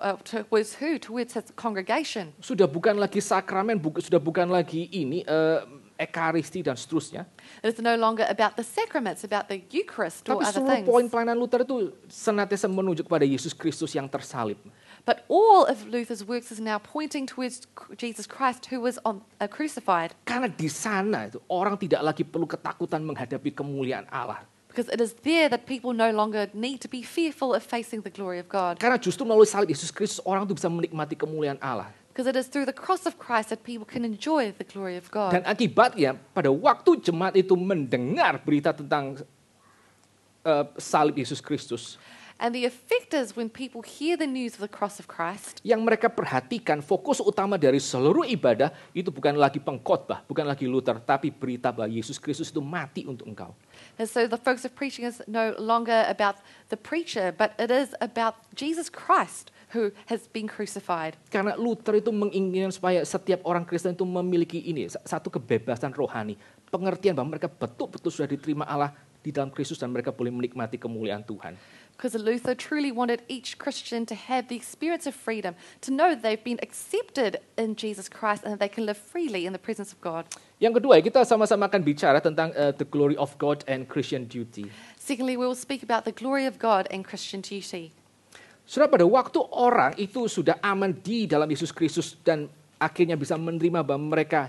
Uh, towards who? Towards his congregation. Sudah bukan lagi sakramen, bu sudah bukan lagi ini uh, ekaristi dan seterusnya. It is no longer about the sacraments, about the Eucharist Tapi or other things. Tapi seluruh poin pelayanan Luther itu senantiasa menunjuk kepada Yesus Kristus yang tersalib. But all of Luther's works is now pointing towards Jesus Christ who was on, uh, crucified. Karena di sana itu orang tidak lagi perlu ketakutan menghadapi kemuliaan Allah. Because it is there that people no longer need to be fearful of facing the glory of God. Karena justru melalui salib Yesus Kristus orang itu bisa menikmati kemuliaan Allah. Because it is through the cross of Christ that people can enjoy the glory of God. Dan akibatnya pada waktu jemaat itu mendengar berita tentang uh, salib Yesus Kristus. And the effect is when people hear the news of the cross of Christ. Yang mereka perhatikan fokus utama dari seluruh ibadah itu bukan lagi pengkhotbah, bukan lagi Luther, tapi berita bahwa Yesus Kristus itu mati untuk engkau. And so the focus of preaching is no longer about the preacher, but it is about Jesus Christ who has been crucified. Karena Luther itu menginginkan supaya setiap orang Kristen itu memiliki ini satu kebebasan rohani, pengertian bahwa mereka betul-betul sudah diterima Allah di dalam Kristus dan mereka boleh menikmati kemuliaan Tuhan. Because Luther truly wanted each Christian to have the experience of freedom, to know they've been accepted in Jesus Christ and that they can live freely in the presence of God. Yang kedua, kita sama-sama akan bicara tentang uh, the glory of God and Christian duty. Secondly, we will speak about the glory of God and Christian duty. Sudah pada waktu orang itu sudah aman di dalam Yesus Kristus dan akhirnya bisa menerima bahwa mereka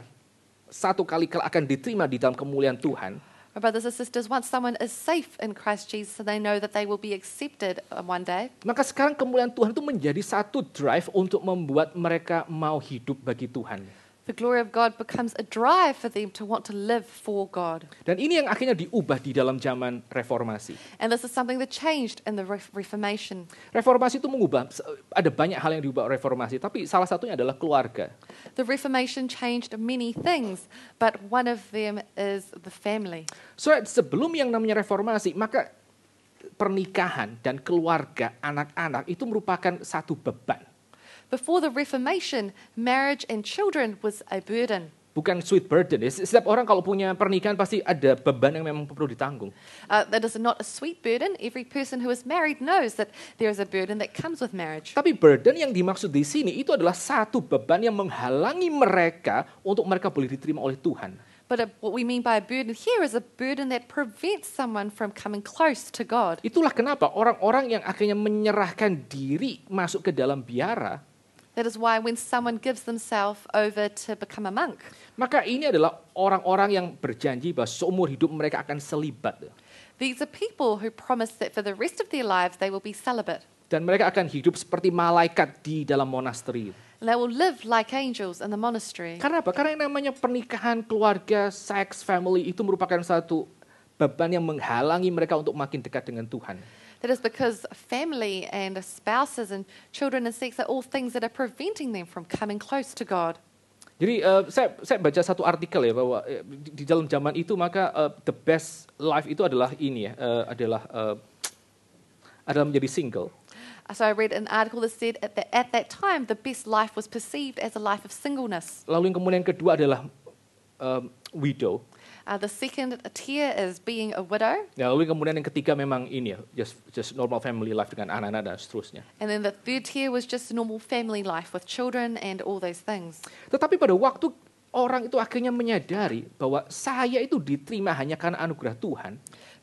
satu kali kelak akan diterima di dalam kemuliaan Tuhan My brothers and sisters, once someone is safe in Christ Jesus so they know that they will be accepted uh, one day. Maka sekarang kemuliaan Tuhan itu menjadi satu drive untuk membuat mereka mau hidup bagi Tuhan. The glory of God becomes a drive for them to want to live for God. Dan ini yang akhirnya diubah di dalam zaman reformasi. And this is something that changed in the Reformation. Reformasi itu mengubah ada banyak hal yang diubah reformasi, tapi salah satunya adalah keluarga. The Reformation changed many things, but one of them is the family. So sebelum yang namanya reformasi, maka pernikahan dan keluarga anak-anak itu merupakan satu beban. Before the Reformation, marriage and children was a burden. Bukan sweet burden. Ya. Setiap orang kalau punya pernikahan pasti ada beban yang memang perlu ditanggung. Uh, that is not a sweet burden. Every person who is married knows that there is a burden that comes with marriage. Tapi burden yang dimaksud di sini itu adalah satu beban yang menghalangi mereka untuk mereka boleh diterima oleh Tuhan. But uh, what we mean by a burden here is a burden that prevents someone from coming close to God. Itulah kenapa orang-orang yang akhirnya menyerahkan diri masuk ke dalam biara That is why when someone gives themselves over to become a monk. Maka ini adalah orang-orang yang berjanji bahwa seumur hidup mereka akan selibat. These are people who promise that for the rest of their lives they will be celibate. Dan mereka akan hidup seperti malaikat di dalam monasteri. And they will live like angels in the monastery. Karena apa? Karena yang namanya pernikahan, keluarga, seks, family itu merupakan satu beban yang menghalangi mereka untuk makin dekat dengan Tuhan. That is because family and spouses and children and sex are all things that are preventing them from coming close to God. Jadi uh, saya saya baca satu artikel ya bahwa eh, di, di dalam zaman itu maka uh, the best life itu adalah ini ya uh, adalah uh, adalah menjadi single. Uh, so I read an article that said at, the, at that time the best life was perceived as a life of singleness. Lalu yang kemudian kedua adalah um, widow. Uh, the second tier is being a widow. Ya, lalu kemudian yang ketiga memang ini ya, just just normal family life dengan anak-anak dan seterusnya. And then the third tier was just normal family life with children and all those things. Tetapi pada waktu orang itu akhirnya menyadari bahwa saya itu diterima hanya karena anugerah Tuhan.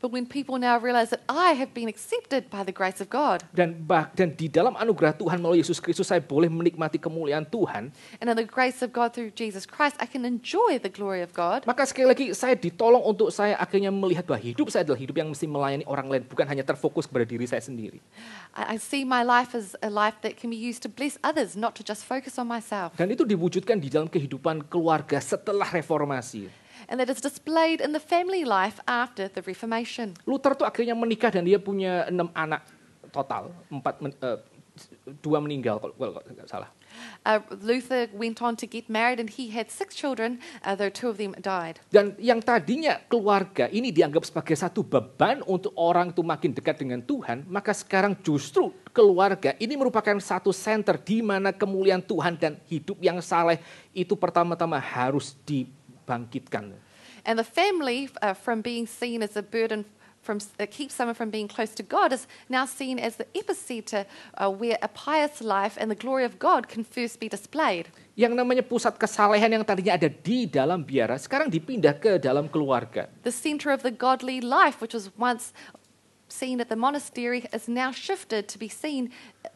But when people now realize that I have been accepted by the grace of God. Dan bah, dan di dalam anugerah Tuhan melalui Yesus Kristus saya boleh menikmati kemuliaan Tuhan. And in the grace of God through Jesus Christ I can enjoy the glory of God. Maka sekali lagi saya ditolong untuk saya akhirnya melihat bahwa hidup saya adalah hidup yang mesti melayani orang lain bukan hanya terfokus kepada diri saya sendiri. I, I see my life as a life that can be used to bless others not to just focus on myself. Dan itu diwujudkan di dalam kehidupan keluarga setelah reformasi and that is displayed in the family life after the Reformation. Luther tuh akhirnya menikah dan dia punya enam anak total, empat men, uh, dua meninggal kalau kalau nggak salah. Uh, Luther went on to get married and he had six children, uh, though two of them died. Dan yang tadinya keluarga ini dianggap sebagai satu beban untuk orang itu makin dekat dengan Tuhan, maka sekarang justru keluarga ini merupakan satu center di mana kemuliaan Tuhan dan hidup yang saleh itu pertama-tama harus di bangkitkan. And the family uh, from being seen as a burden from uh, keeps someone from being close to God is now seen as the epicenter uh, where a pious life and the glory of God can first be displayed. Yang namanya pusat kesalehan yang tadinya ada di dalam biara sekarang dipindah ke dalam keluarga. The center of the godly life which was once seen at the monastery is now shifted to be seen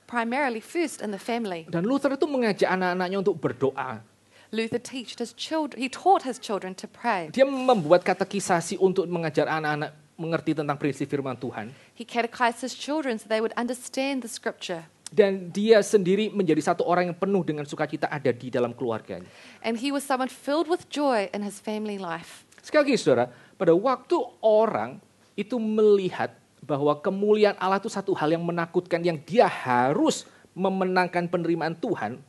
primarily first in the family. Dan Luther itu mengajak anak-anaknya untuk berdoa. Luther taught his children, he taught his children to pray. Dia membuat katekisasi untuk mengajar anak-anak mengerti tentang prinsip firman Tuhan. He catechized his children so they would understand the scripture. Dan dia sendiri menjadi satu orang yang penuh dengan sukacita ada di dalam keluarganya. And he was someone filled with joy in his family life. Sekali lagi saudara, pada waktu orang itu melihat bahwa kemuliaan Allah itu satu hal yang menakutkan yang dia harus memenangkan penerimaan Tuhan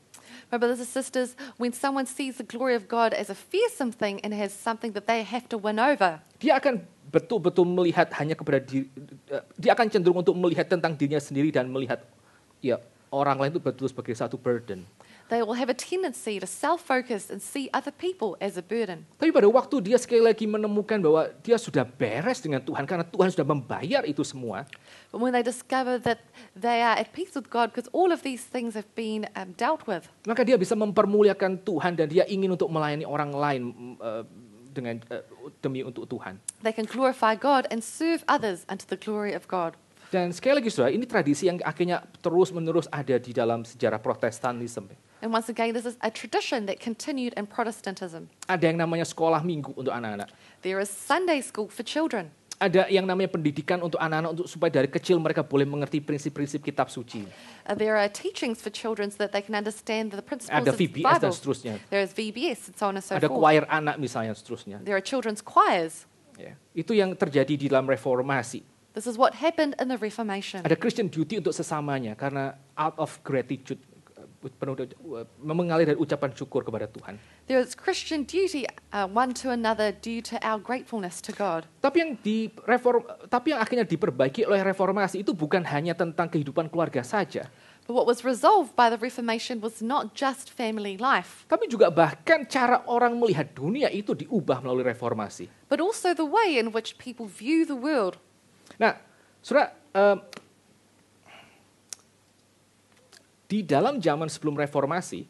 My brothers and sisters, when someone sees the glory of God as a fearsome thing and has something that they have to win over, dia akan betul-betul melihat hanya kepada diri, eh, dia akan cenderung untuk melihat tentang dirinya sendiri dan melihat ya orang lain itu betul sebagai satu burden. they will have a tendency to self-focus and see other people as a burden. Tapi pada waktu dia sekali lagi menemukan bahwa dia sudah beres dengan Tuhan karena Tuhan sudah membayar itu semua. But when they discover that they are at peace with God because all of these things have been um, dealt with. Maka dia bisa mempermuliakan Tuhan dan dia ingin untuk melayani orang lain uh, dengan uh, demi untuk Tuhan. They can glorify God and serve others unto the glory of God. Dan sekali lagi saudara, ini tradisi yang akhirnya terus-menerus ada di dalam sejarah Protestanisme. And once again, this is a tradition that continued in Protestantism. Ada yang namanya sekolah minggu untuk anak-anak. There is Sunday school for children. Ada yang namanya pendidikan untuk anak-anak untuk supaya dari kecil mereka boleh mengerti prinsip-prinsip kitab suci. Uh, there are teachings for children so that they can understand the principles Ada VBS of the Bible. dan seterusnya. There is VBS and so on and so Ada forth. choir anak misalnya seterusnya. There are children's choirs. Ya, itu yang terjadi di dalam reformasi. This is what happened in the Reformation. Ada Christian duty untuk sesamanya karena out of gratitude penuh mengalir dari ucapan syukur kepada Tuhan. There is Christian duty uh, one to another due to our gratefulness to God. Tapi yang di reform, tapi yang akhirnya diperbaiki oleh reformasi itu bukan hanya tentang kehidupan keluarga saja. But what was resolved by the Reformation was not just family life. Tapi juga bahkan cara orang melihat dunia itu diubah melalui reformasi. But also the way in which people view the world. Nah, Saudara, uh, di dalam zaman sebelum reformasi,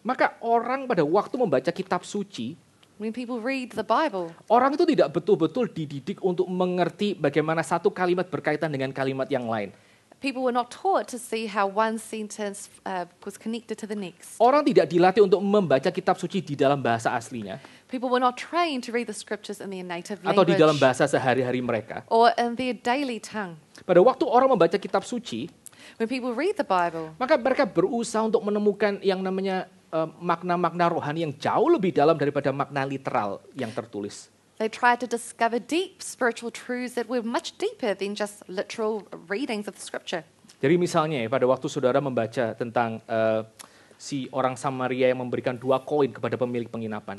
maka orang pada waktu membaca kitab suci, when people read the Bible, orang itu tidak betul-betul dididik untuk mengerti bagaimana satu kalimat berkaitan dengan kalimat yang lain. Orang tidak dilatih untuk membaca kitab suci di dalam bahasa aslinya. People were not trained to read the scriptures in their native language. Atau di dalam bahasa sehari-hari mereka. Or in their daily tongue. Pada waktu orang membaca kitab suci, when people read the Bible, maka mereka berusaha untuk menemukan yang namanya makna eh, makna-makna rohani yang jauh lebih dalam daripada makna literal yang tertulis. They tried to discover deep spiritual truths that were much deeper than just literal readings of the scripture. Jadi misalnya pada waktu saudara membaca tentang uh, si orang Samaria yang memberikan dua koin kepada pemilik penginapan.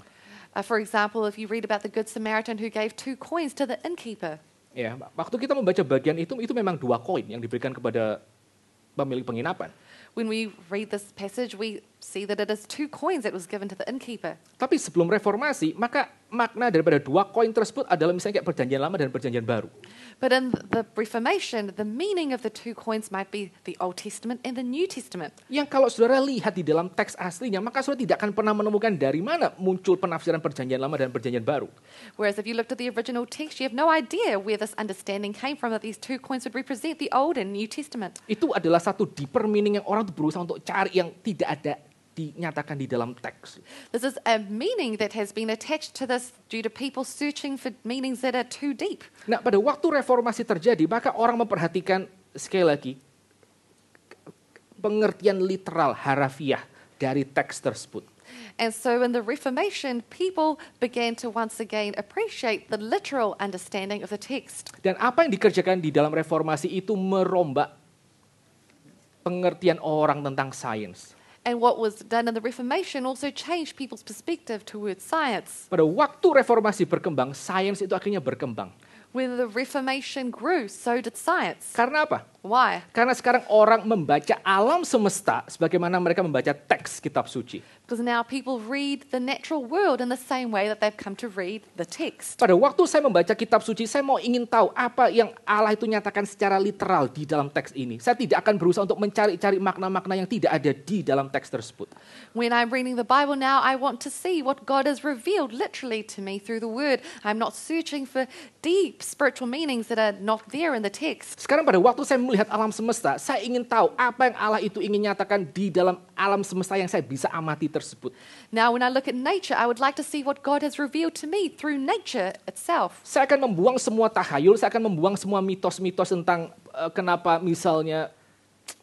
Uh, for example, if you read about the Good Samaritan who gave two coins to the innkeeper. Ya, waktu kita membaca bagian itu, itu memang dua koin yang diberikan kepada pemilik penginapan. When we read this passage, we see that it is two coins that was given to the innkeeper. Tapi sebelum reformasi, maka makna daripada dua koin tersebut adalah misalnya kayak perjanjian lama dan perjanjian baru. But in the Reformation, the meaning of the two coins might be the Old Testament and the New Testament. Yang kalau saudara lihat di dalam teks aslinya, maka saudara tidak akan pernah menemukan dari mana muncul penafsiran perjanjian lama dan perjanjian baru. Whereas if you looked at the original text, you have no idea where this understanding came from that these two coins would represent the Old and New Testament. Itu adalah satu deeper meaning yang orang berusaha untuk cari yang tidak ada dinyatakan di dalam teks. This is a meaning that has been attached to this due to people searching for meanings that are too deep. Nah, pada waktu reformasi terjadi, maka orang memperhatikan sekali lagi pengertian literal harafiah dari teks tersebut. And so in the Reformation, people began to once again appreciate the literal understanding of the text. Dan apa yang dikerjakan di dalam reformasi itu merombak pengertian orang tentang sains. And what was done in the Reformation also changed people's perspective towards science. Pada waktu reformasi berkembang, sains itu akhirnya berkembang. When the Reformation grew, so did science. Karena apa? Why? Karena sekarang orang membaca alam semesta sebagaimana mereka membaca teks kitab suci because now people read the natural world in the same way that they've come to read the text. Pada waktu saya membaca kitab suci, saya mau ingin tahu apa yang Allah itu nyatakan secara literal di dalam teks ini. Saya tidak akan berusaha untuk mencari-cari makna-makna yang tidak ada di dalam teks tersebut. When I'm reading the Bible now, I want to see what God has revealed literally to me through the word. I'm not searching for deep spiritual meanings that are not there in the text. Sekarang pada waktu saya melihat alam semesta, saya ingin tahu apa yang Allah itu ingin nyatakan di dalam alam semesta yang saya bisa amati tersebut tersebut. Now when I look at nature, I would like to see what God has revealed to me through nature itself. Saya akan membuang semua tahayul, saya akan membuang semua mitos-mitos tentang uh, kenapa misalnya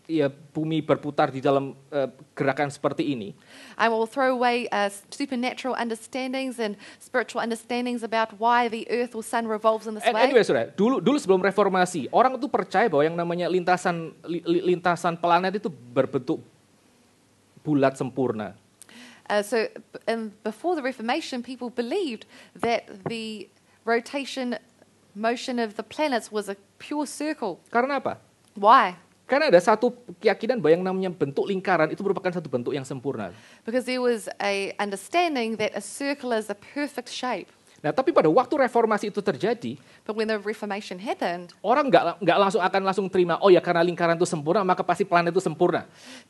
ya bumi berputar di dalam uh, gerakan seperti ini. I will throw away uh, supernatural understandings and spiritual understandings about why the earth or sun revolves in this eh, way. Anyway, saudara, dulu dulu sebelum reformasi, orang itu percaya bahwa yang namanya lintasan li, lintasan planet itu berbentuk bulat sempurna. Uh, so, before the Reformation, people believed that the rotation motion of the planets was a pure circle. Karena apa? Why? Karena ada satu keyakinan bahwa yang namanya bentuk lingkaran itu merupakan satu bentuk yang sempurna. Because there was a understanding that a circle is a perfect shape. Nah, tapi pada waktu reformasi itu terjadi, But when the Reformation happened, orang nggak nggak langsung akan langsung terima, oh ya karena lingkaran itu sempurna, maka pasti planet itu sempurna.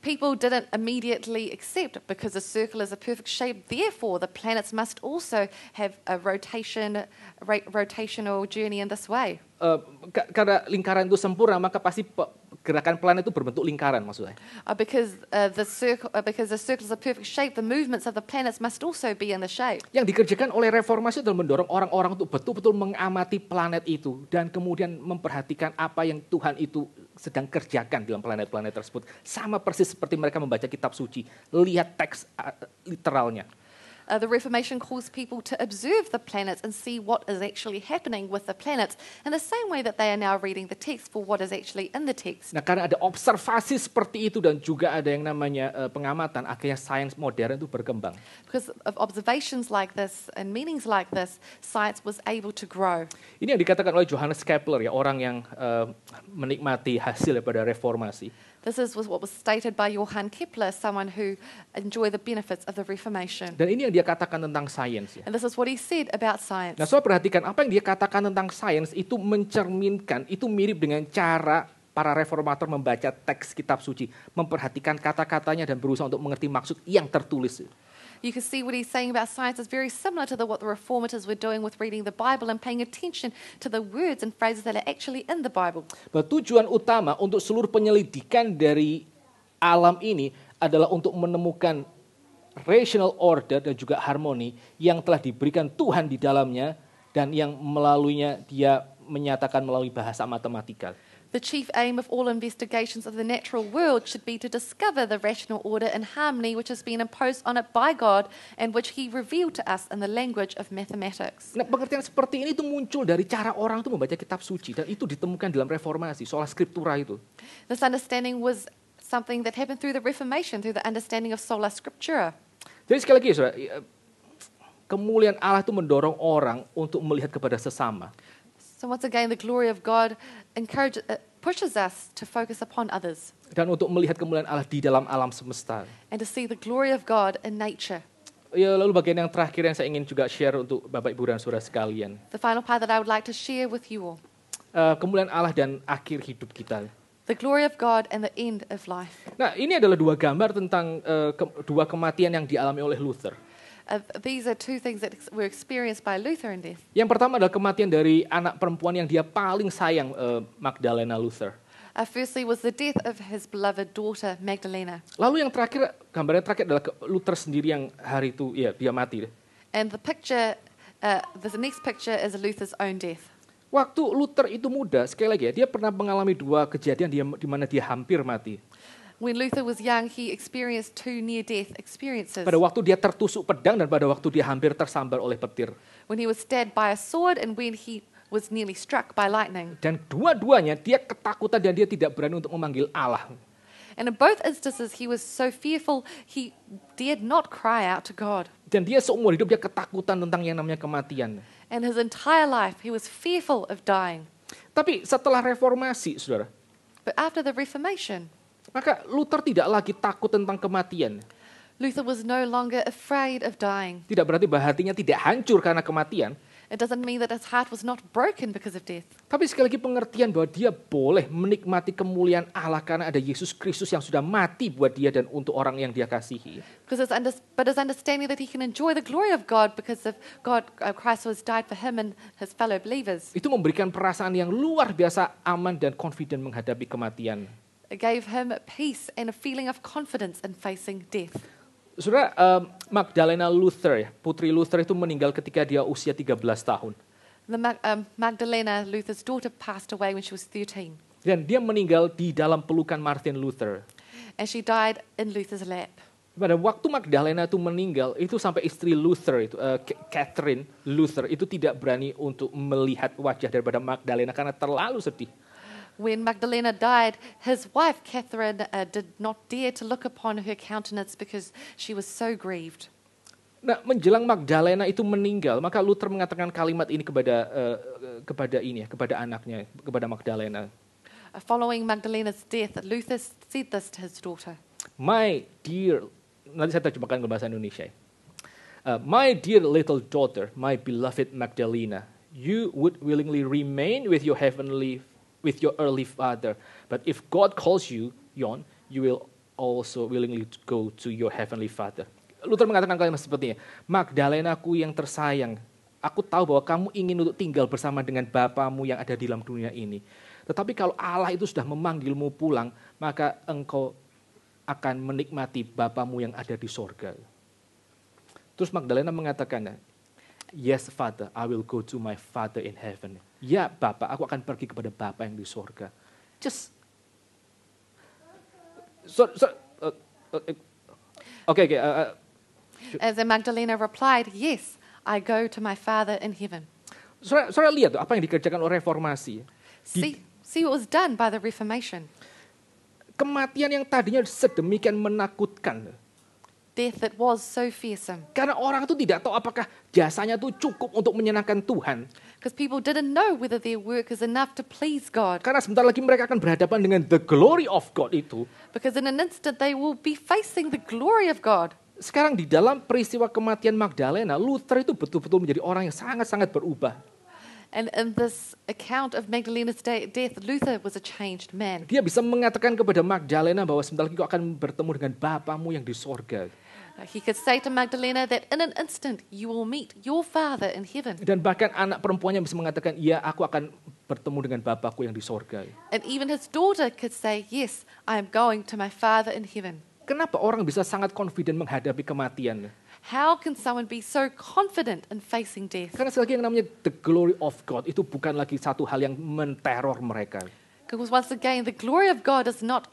people didn't immediately accept because the circle is a perfect shape. Therefore, the planets must also have a rotation, rotational journey in this way. Uh, karena lingkaran itu sempurna maka pasti gerakan planet itu berbentuk lingkaran maksudnya. Uh, because uh, the circle uh, because the circle is a perfect shape, the movements of the planets must also be in the shape. Yang dikerjakan oleh reformasi adalah mendorong orang-orang untuk betul-betul mengamati planet itu dan kemudian memperhatikan apa yang Tuhan itu sedang kerjakan dalam planet-planet tersebut. Sama persis seperti mereka membaca kitab suci, lihat teks uh, literalnya. Uh, the Reformation calls people to observe the planets and see what is actually happening with the planets in the same way that they are now reading the text for what is actually in the text. Nah, karena ada observasi seperti itu dan juga ada yang namanya uh, pengamatan, akhirnya sains modern itu berkembang. Because of observations like this and meanings like this, science was able to grow. Ini yang dikatakan oleh Johannes Kepler ya, orang yang uh, menikmati hasil daripada reformasi. This is what was stated by Johann Kepler, someone who enjoyed the benefits of the Reformation. Dan ini yang dia katakan tentang sains. Ya. And this is what he said about science. Nah, so perhatikan apa yang dia katakan tentang sains itu mencerminkan, itu mirip dengan cara para reformator membaca teks kitab suci, memperhatikan kata-katanya dan berusaha untuk mengerti maksud yang tertulis you can see what he's saying about science is very similar to the, what the reformators were doing with reading the Bible and paying attention to the words and phrases that are actually in the Bible. But tujuan utama untuk seluruh penyelidikan dari alam ini adalah untuk menemukan rational order dan juga harmoni yang telah diberikan Tuhan di dalamnya dan yang melaluinya dia menyatakan melalui bahasa matematikal. The chief aim of all investigations of the natural world should be to discover the rational order and harmony which has been imposed on it by God and which he revealed to us in the language of mathematics. Nah, pengertian seperti ini itu muncul dari cara orang itu membaca kitab suci dan itu ditemukan dalam reformasi, sola scriptura itu. This understanding was something that happened through the reformation, through the understanding of sola scriptura. Jadi sekali lagi, ya, Saudara, kemuliaan Allah itu mendorong orang untuk melihat kepada sesama. So once again, the glory of God encourages, uh, pushes us to focus upon others. Dan untuk melihat kemuliaan Allah di dalam alam semesta. And to see the glory of God in nature. Ya, lalu bagian yang terakhir yang saya ingin juga share untuk Bapak Ibu dan Saudara sekalian. The final part that I would like to share with you all. Uh, kemuliaan Allah dan akhir hidup kita. The glory of God and the end of life. Nah, ini adalah dua gambar tentang uh, ke dua kematian yang dialami oleh Luther these are two things that were experienced by Luther in death. Yang pertama adalah kematian dari anak perempuan yang dia paling sayang, uh, Magdalena Luther. Uh, firstly was the death of his beloved daughter Magdalena. Lalu yang terakhir gambarnya terakhir adalah Luther sendiri yang hari itu ya dia mati. And the picture uh, the next picture is Luther's own death. Waktu Luther itu muda, sekali lagi ya, dia pernah mengalami dua kejadian di mana dia hampir mati. When Luther was young, he experienced two near-death experiences. Pada waktu dia tertusuk pedang dan pada waktu dia hampir tersambar oleh petir. When he was stabbed by a sword and when he was nearly struck by lightning. Dan dua-duanya dia ketakutan dan dia tidak berani untuk memanggil Allah. And in both instances he was so fearful he dared not cry out to God. Dan dia seumur hidup dia ketakutan tentang yang namanya kematian. And his entire life he was fearful of dying. Tapi setelah reformasi, Saudara. But after the reformation, maka Luther tidak lagi takut tentang kematian. Luther was no longer afraid of dying. Tidak berarti bahwa hatinya tidak hancur karena kematian. It doesn't mean that his heart was not broken because of death. Tapi sekali lagi pengertian bahwa dia boleh menikmati kemuliaan Allah karena ada Yesus Kristus yang sudah mati buat dia dan untuk orang yang dia kasihi. Because it's under, but his understanding that he can enjoy the glory of God because of God uh, Christ who has died for him and his fellow believers. Itu memberikan perasaan yang luar biasa aman dan confident menghadapi kematian gave him peace and a feeling of confidence in facing death. Saudara, uh, Magdalena Luther, ya, putri Luther itu meninggal ketika dia usia 13 tahun. The Mag um, Magdalena, Luther's daughter, passed away when she was 13. Dan dia meninggal di dalam pelukan Martin Luther. And she died in Luther's lap. Pada waktu Magdalena itu meninggal, itu sampai istri Luther itu, uh, Catherine Luther itu tidak berani untuk melihat wajah daripada Magdalena karena terlalu sedih when Magdalena died, his wife Catherine uh, did not dare to look upon her countenance because she was so grieved. Nah, menjelang Magdalena itu meninggal, maka Luther mengatakan kalimat ini kepada uh, kepada ini ya, kepada anaknya, kepada Magdalena. Uh, following Magdalena's death, Luther said this to his daughter. My dear, nanti saya terjemahkan ke bahasa Indonesia. Ya. Uh, my dear little daughter, my beloved Magdalena, you would willingly remain with your heavenly with your early father. But if God calls you yon, you will also willingly go to your heavenly father. Luther mengatakan kalimat seperti ini. Magdalena ku yang tersayang, aku tahu bahwa kamu ingin untuk tinggal bersama dengan Bapamu yang ada di dalam dunia ini. Tetapi kalau Allah itu sudah memanggilmu pulang, maka engkau akan menikmati Bapamu yang ada di sorga. Terus Magdalena mengatakan, Yes, Father, I will go to my Father in heaven ya Bapak, aku akan pergi kepada Bapak yang di surga. Just, so, so, uh, uh, uh okay, okay. Uh, uh As Magdalena replied, yes, I go to my Father in heaven. Saudara, saudara lihat tuh apa yang dikerjakan oleh reformasi. See, see what was done by the Reformation. Kematian yang tadinya sedemikian menakutkan. Death that was so fearsome. Karena orang itu tidak tahu apakah jasanya itu cukup untuk menyenangkan Tuhan. Because people didn't know whether their work is enough to please God. Karena sebentar lagi mereka akan berhadapan dengan the glory of God itu. Because in an instant they will be facing the glory of God. Sekarang di dalam peristiwa kematian Magdalena, Luther itu betul-betul menjadi orang yang sangat-sangat berubah. And in this account of Magdalena's death, Luther was a changed man. Dia bisa mengatakan kepada Magdalena bahwa sebentar lagi kau akan bertemu dengan Bapamu yang di sorga. Uh, he could say to Magdalena that in an instant you will meet your father in heaven. Dan bahkan anak perempuannya bisa mengatakan, "Ya, aku akan bertemu dengan Bapakku yang di sorga." And even his daughter could say, "Yes, I am going to my father in heaven." Kenapa orang bisa sangat confident menghadapi kematian? How can someone be so confident in facing death? Karena sekali lagi yang namanya the glory of God itu bukan lagi satu hal yang menteror mereka. Because once again, the glory of God is not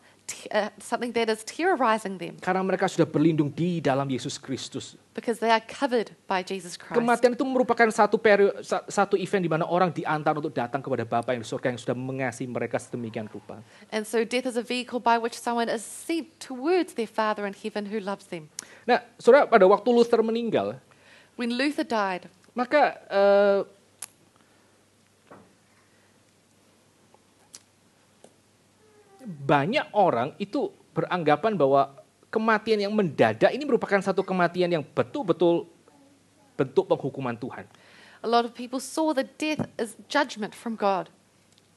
uh, something that is terrorizing them. Karena mereka sudah berlindung di dalam Yesus Kristus. Because they are covered by Jesus Christ. Kematian itu merupakan satu periode, satu event di mana orang diantar untuk datang kepada Bapa yang di surga yang sudah mengasihi mereka sedemikian rupa. And so death is a vehicle by which someone is sent towards their Father in heaven who loves them. Nah, saudara pada waktu Luther meninggal, when Luther died, maka uh, banyak orang itu beranggapan bahwa kematian yang mendadak ini merupakan satu kematian yang betul-betul bentuk penghukuman Tuhan. A lot of people saw the death as judgment from God.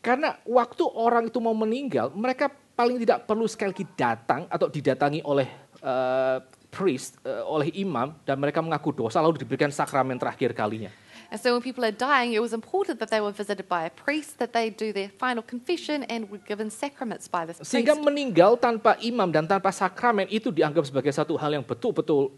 Karena waktu orang itu mau meninggal, mereka paling tidak perlu sekali lagi datang atau didatangi oleh uh, priest, uh, oleh imam, dan mereka mengaku dosa lalu diberikan sakramen terakhir kalinya. And so when people are dying, it was important that they were visited by a priest, that they do their final confession and were given sacraments by this priest. Sehingga meninggal tanpa imam dan tanpa sakramen itu dianggap sebagai satu hal yang betul-betul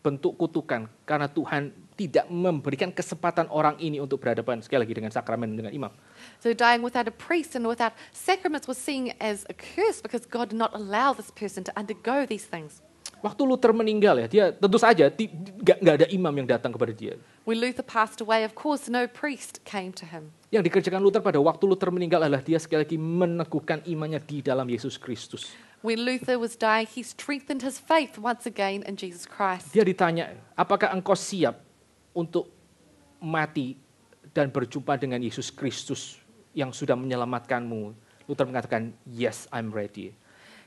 bentuk kutukan karena Tuhan tidak memberikan kesempatan orang ini untuk berhadapan sekali lagi dengan sakramen dengan imam. So dying without a priest and without sacraments was seen as a curse because God did not allow this person to undergo these things. Waktu Luther meninggal ya, dia tentu saja nggak ada imam yang datang kepada dia. When Luther passed away, of course, no priest came to him. Yang dikerjakan Luther pada waktu Luther meninggal adalah dia sekali lagi meneguhkan imannya di dalam Yesus Kristus. When Luther was dying, he strengthened his faith once again in Jesus Christ. Dia ditanya, apakah engkau siap untuk mati dan berjumpa dengan Yesus Kristus yang sudah menyelamatkanmu? Luther mengatakan, yes, I'm ready.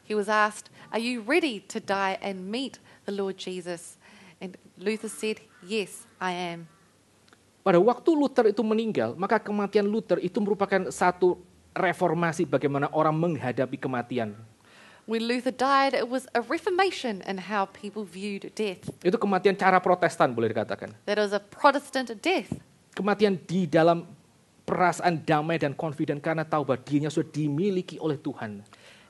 He was asked, Are you ready to die and meet the Lord Jesus? And Luther said, Yes, I am. Pada waktu Luther itu meninggal, maka kematian Luther itu merupakan satu reformasi bagaimana orang menghadapi kematian. When Luther died, it was a reformation in how people viewed death. Itu kematian cara Protestan boleh dikatakan. That was a Protestant death. Kematian di dalam perasaan damai dan confident karena tahu bahwa dirinya sudah dimiliki oleh Tuhan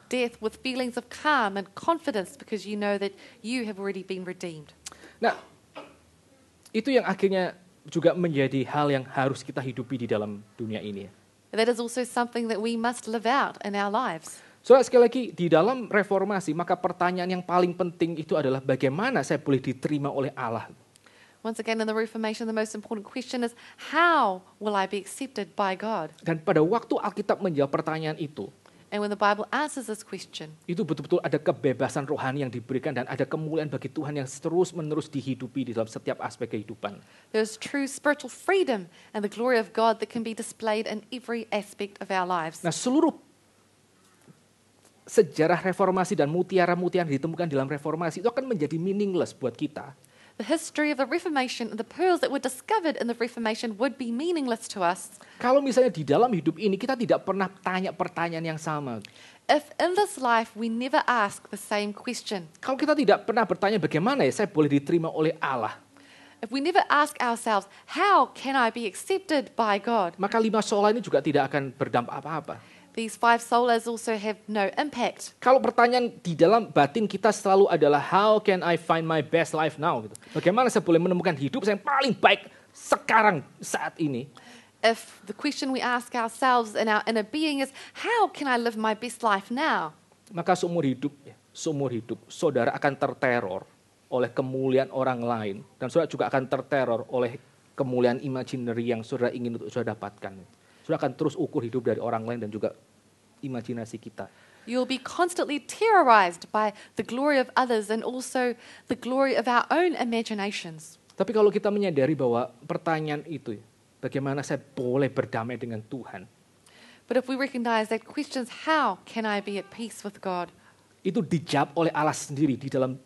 death with feelings of calm and confidence because you know that you have already been redeemed. Nah, itu yang akhirnya juga menjadi hal yang harus kita hidupi di dalam dunia ini. That is also something that we must live out in our lives. so, sekali lagi di dalam reformasi maka pertanyaan yang paling penting itu adalah bagaimana saya boleh diterima oleh Allah. Once again in the Reformation the most important question is how will I be accepted by God? Dan pada waktu Alkitab menjawab pertanyaan itu. And when the Bible answers this question, itu betul-betul ada kebebasan rohani yang diberikan dan ada kemuliaan bagi Tuhan yang terus-menerus dihidupi di dalam setiap aspek kehidupan. There's true spiritual freedom and the glory of God that can be displayed in every aspect of our lives. Nah, seluruh sejarah reformasi dan mutiara-mutiara ditemukan dalam reformasi itu akan menjadi meaningless buat kita. The history of the Reformation and the pearls that were discovered in the Reformation would be meaningless to us. Kalau misalnya di dalam hidup ini kita tidak pernah tanya pertanyaan yang sama. If in this life we never ask the same question. Kalau kita tidak pernah bertanya bagaimana ya saya boleh diterima oleh Allah. If we never ask ourselves, how can I be accepted by God? Maka lima soal ini juga tidak akan berdampak apa-apa. These five solas also have no impact. Kalau pertanyaan di dalam batin kita selalu adalah how can I find my best life now? Gitu. Bagaimana saya boleh menemukan hidup saya yang paling baik sekarang saat ini? If the question we ask ourselves in our inner being is how can I live my best life now? Maka seumur hidup, ya, seumur hidup, saudara akan terteror oleh kemuliaan orang lain dan saudara juga akan terteror oleh kemuliaan imaginary yang saudara ingin untuk saudara dapatkan. Saudara akan terus ukur hidup dari orang lain dan juga imajinasi kita. You'll be constantly terrorized by the glory of others and also the glory of our own imaginations. Tapi kalau kita menyadari bahwa pertanyaan itu, bagaimana saya boleh berdamai dengan Tuhan? But if we recognize that questions, how can I be at peace with God? Itu dijawab oleh Allah sendiri di dalam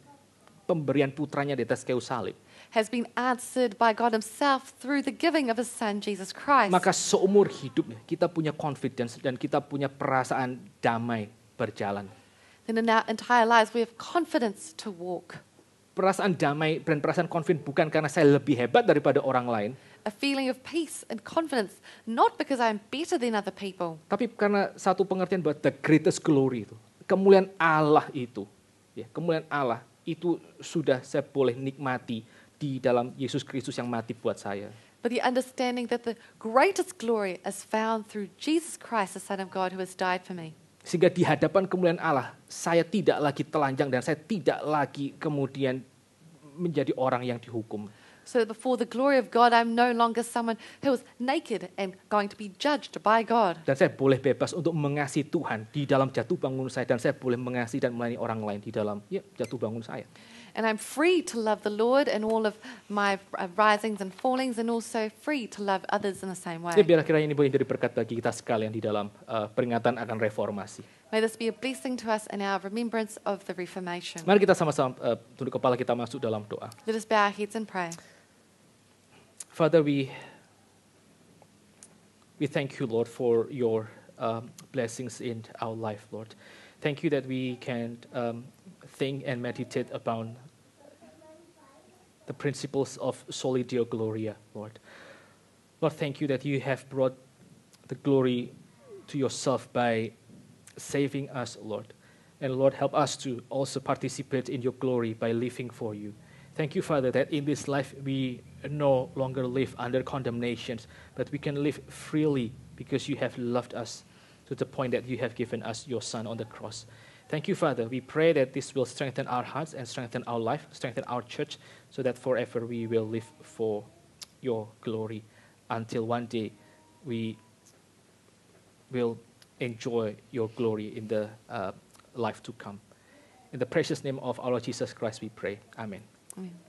pemberian putranya di atas kayu salib has been answered by God himself through the giving of his son Jesus Christ. Maka seumur hidup kita punya confidence dan kita punya perasaan damai berjalan. Then in our entire lives we have confidence to walk. Perasaan damai dan perasaan confident bukan karena saya lebih hebat daripada orang lain. A feeling of peace and confidence not because I am better than other people. Tapi karena satu pengertian buat the greatest glory itu, kemuliaan Allah itu, ya, kemuliaan Allah itu sudah saya boleh nikmati di dalam Yesus Kristus yang mati buat saya. but the understanding that the greatest glory is found through Jesus Christ, the Son of God, who has died for me. Sehingga di hadapan kemuliaan Allah, saya tidak lagi telanjang dan saya tidak lagi kemudian menjadi orang yang dihukum. So before the glory of God, I'm no longer someone who is naked and going to be judged by God. Dan saya boleh bebas untuk mengasihi Tuhan di dalam jatuh bangun saya dan saya boleh mengasihi dan melayani orang lain di dalam ya, jatuh bangun saya. And I'm free to love the Lord in all of my risings and fallings and also free to love others in the same way. Ya, biar kiranya ini boleh jadi berkat bagi kita sekalian di dalam uh, peringatan akan reformasi. May this be a blessing to us in our remembrance of the Reformation. Mari kita sama-sama uh, tunduk kepala kita masuk dalam doa. Let us bow our heads and pray. Father, we we thank you, Lord, for your um, blessings in our life, Lord. Thank you that we can um, think and meditate upon the principles of Soli Deo Gloria, Lord. Lord, thank you that you have brought the glory to yourself by saving us, Lord. And Lord, help us to also participate in your glory by living for you. Thank you, Father, that in this life we no longer live under condemnations, but we can live freely because you have loved us to the point that you have given us your Son on the cross. Thank you, Father. We pray that this will strengthen our hearts and strengthen our life, strengthen our church, so that forever we will live for your glory until one day we will enjoy your glory in the uh, life to come. In the precious name of our Lord Jesus Christ, we pray. Amen. Amen.